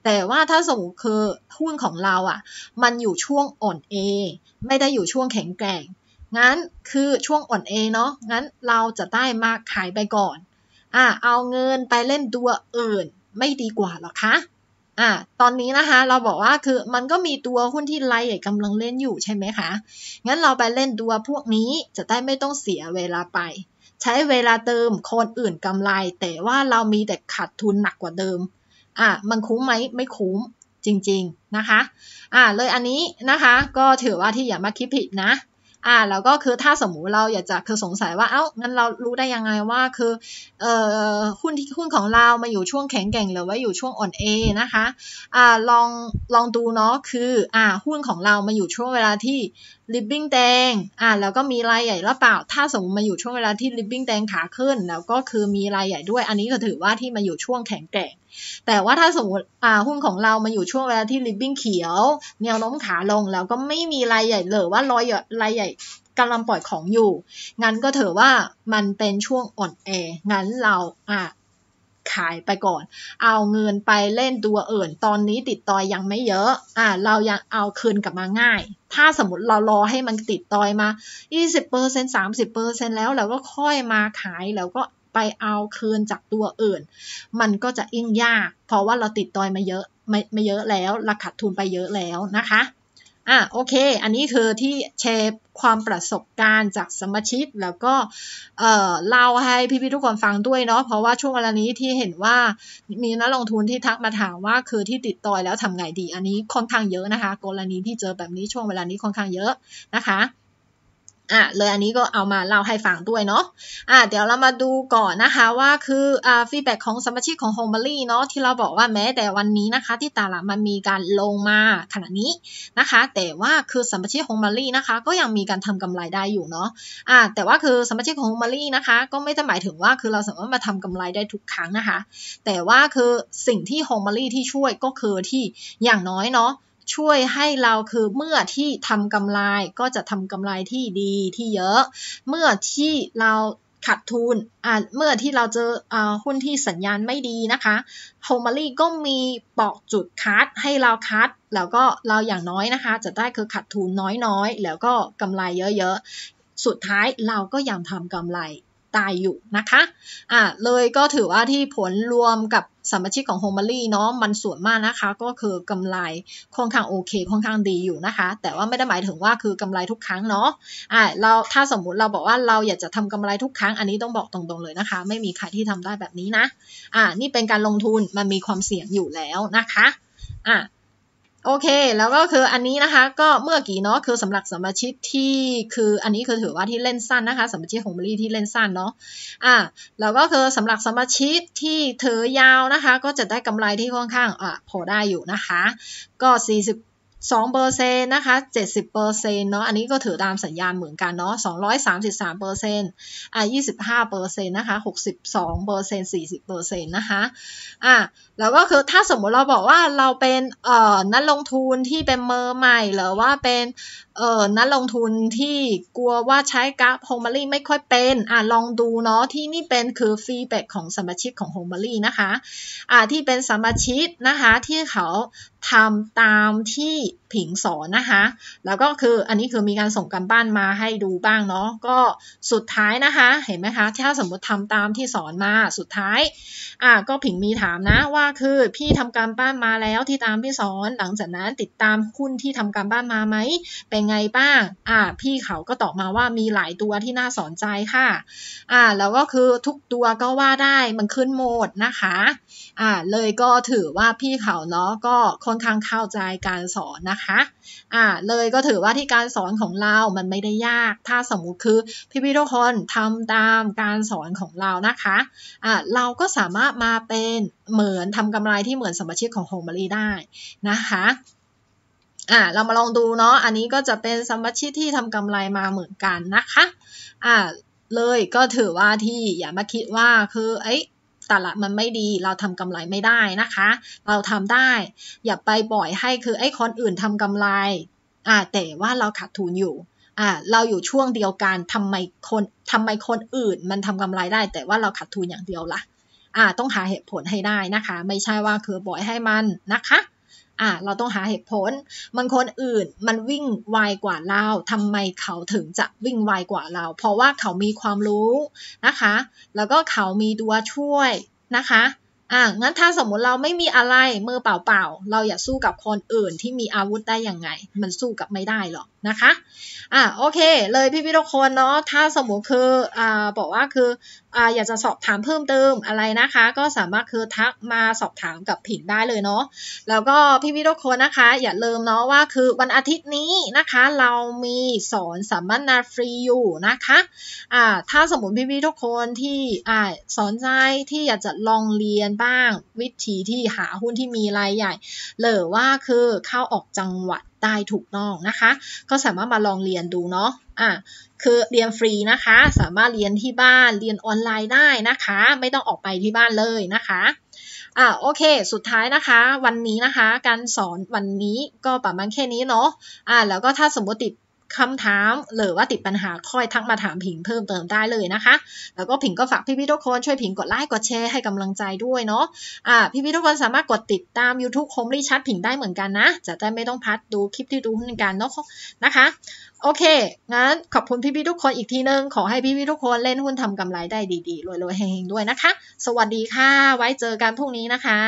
แต่ว่าถ้าสมมติคือหุ้นของเราอะ่ะมันอยู่ช่วงอ่อนเอไม่ได้อยู่ช่วงแข็งแกร่งงั้นคือช่วงอ่อนเอเนาะงั้นเราจะได้มาขายไปก่อนอ่าเอาเงินไปเล่นตัวอื่น ไม่ดีกว่าหรอคะอ่ะตอนนี้นะคะเราบอกว่าคือมันก็มีตัวหุ้นที่รายใหญ่กำลังเล่นอยู่ใช่ไหมคะงั้นเราไปเล่นตัวพวกนี้จะได้ไม่ต้องเสียเวลาไปใช้เวลาเดิมคนอื่นกำไร แต่ว่าเรามีแต่ขาดทุนหนักกว่าเดิม อ่ะมันคุ้มไหมไม่คุ้มจริงๆนะคะ อ่ะเลยอันนี้นะคะ ก็ถือว่าที่อย่ามาคิดผิดนะอ่าแล้วก็คือถ้าสมมุติเราอยากจะคือสงสัยว่าเอ้างั้นเรารู้ได้ยังไงว่าคือเอ่อหุ้นที่หุ้นของเรามาอยู่ช่วงแข็งแกร่งหรือว่าอยู่ช่วงอ่อนเอนะคะอ่าลองลองดูเนาะคืออ่าหุ้นของเรามาอยู่ช่วงเวลาที่ลิบบิ้งแดงอ่าแล้วก็มีรายใหญ่หรือเปล่า ถ้าสมมติมาอยู่ช่วงเวลาที่ลิบบิ้งแดงขาขึ้นแล้วก็คือมีรายใหญ่ด้วยอันนี้ก็ถือว่าที่มาอยู่ช่วงแข็งแกร่งแต่ว่าถ้าสมมติหุ้นของเรามาอยู่ช่วงเวลาที่ริบบิ้งเขียวแนวโน้มขาลงแล้วก็ไม่มีรายใหญ่หลือว่ารอยรายใหญ่กำลังปล่อยของอยู่ งั้นก็เถอะว่ามันเป็นช่วงอ่อนแองั้นเราอ่ะขายไปก่อน เอาเงินไปเล่นตัวอื่นตอนนี้ติดตอยยังไม่เยอะอ่ะเรายังเอาคืนกลับมาง่าย ถ้าสมมติเรารอให้มันติดตอยมา 20% 30%แล้วเราก็ค่อยมาขายแล้วก็ไปเอาคืนจากตัวอื่น มันก็จะอิ่งยาก เพราะว่าเราติดตอยมาเยอะ ไม่ไม่เยอะแล้วเราขาดทุนไปเยอะแล้วนะคะ อ่ะ โอเค อันนี้คือที่แชร์ความประสบการณ์จากสมาชิกแล้วก็ เอ่อ เล่าให้พี่ๆทุกคนฟังด้วยเนาะ เพราะว่าช่วงเวลานี้ที่เห็นว่า มีนักลงทุนที่ทักมาถามว่าคือที่ติดตอยแล้วทำไงดี อันนี้ค่อนข้างเยอะนะคะ กรณีที่เจอแบบนี้ช่วงเวลานี้ค่อนข้างเยอะนะคะอ่ะเลยอันนี้ก็เอามาเล่าให้ฟังด้วยเนาะอ่ะเดี๋ยวเรามาดูก่อนนะคะว่าคืออ่าฟีดแบ็ของสมาชิกของโฮมารี่เนาะที่เราบอกว่าแม้แต่วันนี้นะคะ ที่ตลาดมันมีการลงมาขณะนี้นะคะ แต่ว่าคือสมาชิกโฮมารี่นะคะก็ยังมีการทำกำไรได้อยู่เนาะอ่ะแต่ว่าคือสมาชิกของโฮมารี่นะคะ ก็ไม่ได้หมายถึงว่าคือเราสามารถมาทำกำไรได้ทุกครั้งนะคะ แต่ว่าคือสิ่งที่โฮมารี่ที่ช่วยก็คือที่อย่างน้อยเนาะช่วยให้เราคือเมื่อที่ทำกำไรก็จะทำกำไรที่ดีที่เยอะ เมื่อที่เราขาดทุนเมื่อที่เราเจออหุ้นที่สัญญาณไม่ดีนะคะโฮมารีก็มีบอกจุดคัดให้เราคัดแล้วก็เราอย่างน้อยนะคะ จะได้คือขาดทุนน้อยๆ แล้วก็กำไรเยอะๆ สุดท้ายเราก็ยังทำกำไรตายอยู่นะคะอ่าเลยก็ถือว่าที่ผลรวมกับสมาชิกของโฮมารีเนาะมันส่วนมากนะคะก็คือกำไรค่อนข้างโอเค ค่อนข้างดีอยู่นะคะ แต่ว่าไม่ได้หมายถึงว่าคือกำไรทุกครั้งเนาะอ่าเราถ้าสมมุติเราบอกว่าเราอยากจะทำกำไรทุกครั้งอันนี้ต้องบอกตรงๆเลยนะคะ ไม่มีใครที่ทำได้แบบนี้นะอ่านี่เป็นการลงทุนมันมีความเสี่ยงอยู่แล้วนะคะอ่ะโอเค แล้วก็คืออันนี้นะคะ ก็เมื่อกี้เนาะ คือสำหรับสมาชิกที่คืออันนี้คือถือว่าที่เล่นสั้นนะคะ สมาชิกของบรีที่เล่นสั้นเนาะ อ่า แล้วก็คือสำหรับสมาชิกที่ถือยาวนะคะ ก็จะได้กำไรที่ค่อนข้าง อ่าพอได้อยู่นะคะ ก็40 2เปอร์เซ็นต์นะคะ70เปอร์เซ็นต์เนาะ อันนี้ก็ถือตามสัญญาณเหมือนกันเนาะ233เปอร์เซ็นต์อ่ะ25เปอร์เซ็นต์นะคะ62เปอร์เซ็นต์40เปอร์เซ็นต์นะคะ อ่ะแล้วก็คือถ้าสมมติเราบอกว่าเราเป็น เอ่อ นักลงทุนที่เป็นเมอร์ใหม่หรือว่าเป็น เอ่อ นักลงทุนที่กลัวว่าใช้กราฟโฮมารี่ไม่ค่อยเป็น อ่ะลองดูเนาะ ที่นี่เป็นคือฟีดแบ็กของสมาชิกของโฮมารี่นะคะ อ่ะที่เป็นสมาชิกนะคะ ที่เขาทำตามที่ผิงสอนนะคะ แล้วก็คืออันนี้คือมีการส่งกันบ้านมาให้ดูบ้างเนาะก็สุดท้ายนะคะ เห็นไหมคะถ้าสมมติทำตามที่สอนมาสุดท้ายอ่ะก็ผิงมีถามนะว่าคือพี่ทำการบ้านมาแล้วที่ตามที่สอนหลังจากนั้นติดตามหุ้นที่ทำการบ้านมาไหมเป็นไงบ้างอ่ะพี่เขาก็ตอบมาว่ามีหลายตัวที่น่าสนใจค่ะอ่ะแล้วก็คือทุกตัวก็ว่าได้มันขึ้นโหมดนะคะอ่ะเลยก็ถือว่าพี่เขาเนาะก็คนค่อนข้างเข้าใจการสอนนะคะ อ่าเลยก็ถือว่าที่การสอนของเรา มันไม่ได้ยาก ถ้าสมมุติคือพี่พี่ทุกคนทำตามการสอนของเรานะคะ อ่าเราก็สามารถมาเป็นเหมือนทำกำไรที่เหมือนสมาชิกของโฮมารีได้นะคะ อ่าเรามาลองดูเนาะ อันนี้ก็จะเป็นสมาชิกที่ทำกำไรมาเหมือนกันนะคะ อ่าเลยก็ถือว่าที่อย่ามาคิดว่าคือไอตลาดมันไม่ดีเราทำกำไรไม่ได้นะคะ เราทำได้ อย่าไปบ่อยให้คือไอ้คนอื่นทำกำไร อ่า แต่ว่าเราขาดทุนอยู่ อ่า เราอยู่ช่วงเดียวกันทำไมคนทำไมคนอื่นมันทำกำไรได้แต่ว่าเราขาดทุนอย่างเดียวละ่ะอ่า ต้องหาเหตุผลให้ได้นะคะ ไม่ใช่ว่าคือบ่อยให้มันนะคะอ่ะเราต้องหาเหตุผลบางคนอื่นมันวิ่งไวกว่าเราทำไมเขาถึงจะวิ่งไวกว่าเรา เพราะว่าเขามีความรู้นะคะ แล้วก็เขามีตัวช่วยนะคะอ่ะงั้นถ้าสมมติเราไม่มีอะไรมือเปล่าเปล่าเราอย่าสู้กับคนอื่นที่มีอาวุธได้ยังไง มันสู้กับไม่ได้หรอกนะคะอ่ะโอเคเลยพี่พี่ทุกคนเนาะถ้าสมมติคืออ่าบอกว่าคือออยากจะสอบถามเพิ่มเติมอะไรนะคะ ก็สามารถคือทักมาสอบถามกับผิงได้เลยเนาะแล้วก็พี่พี่ทุกคนนะคะ อย่าลืมเนาะว่าคือวันอาทิตย์นี้นะคะ เรามีสอนสัมมนาฟรีอยู่นะคะอ่าถ้าสมมติพี่พี่ทุกคนที่อ่าสอนใจที่อยากจะลองเรียนบ้าง วิธีที่หาหุ้นที่มีรายใหญ่หรือว่าคือเข้าออกจังหวัดได้ถูกต้องนะคะ ก็สามารถมาลองเรียนดูเนาะอ่ะคือเรียนฟรีนะคะสามารถเรียนที่บ้านเรียนออนไลน์ได้นะคะ ไม่ต้องออกไปที่บ้านเลยนะคะอ่าโอเคสุดท้ายนะคะ วันนี้นะคะการสอนวันนี้ก็ประมาณแค่นี้เนาะอ่าแล้วก็ถ้าสมมติติดคำถามหรือว่าติดปัญหา ค่อยทักมาถามผิงเพิ่มเติมได้เลยนะคะ แล้วก็ผิงก็ฝากพี่พี่ทุกคนช่วยผิงกดไลค์กดแชร์ให้กำลังใจด้วยเนาะอ่าพี่พี่ทุกคนสามารถกดติดตาม YouTube Home รีชัดผิงได้เหมือนกันนะจะได้ไม่ต้องพัดดูคลิปที่ดูเหมือนกันเนาะนะคะโอเค งั้นขอบคุณพี่ๆทุกคนอีกทีนึง ขอให้พี่ๆทุกคนเล่นหุ้นทำกำไรได้ดีๆ รวยๆเฮงๆด้วยนะคะ สวัสดีค่ะ ไว้เจอกันพรุ่งนี้นะคะ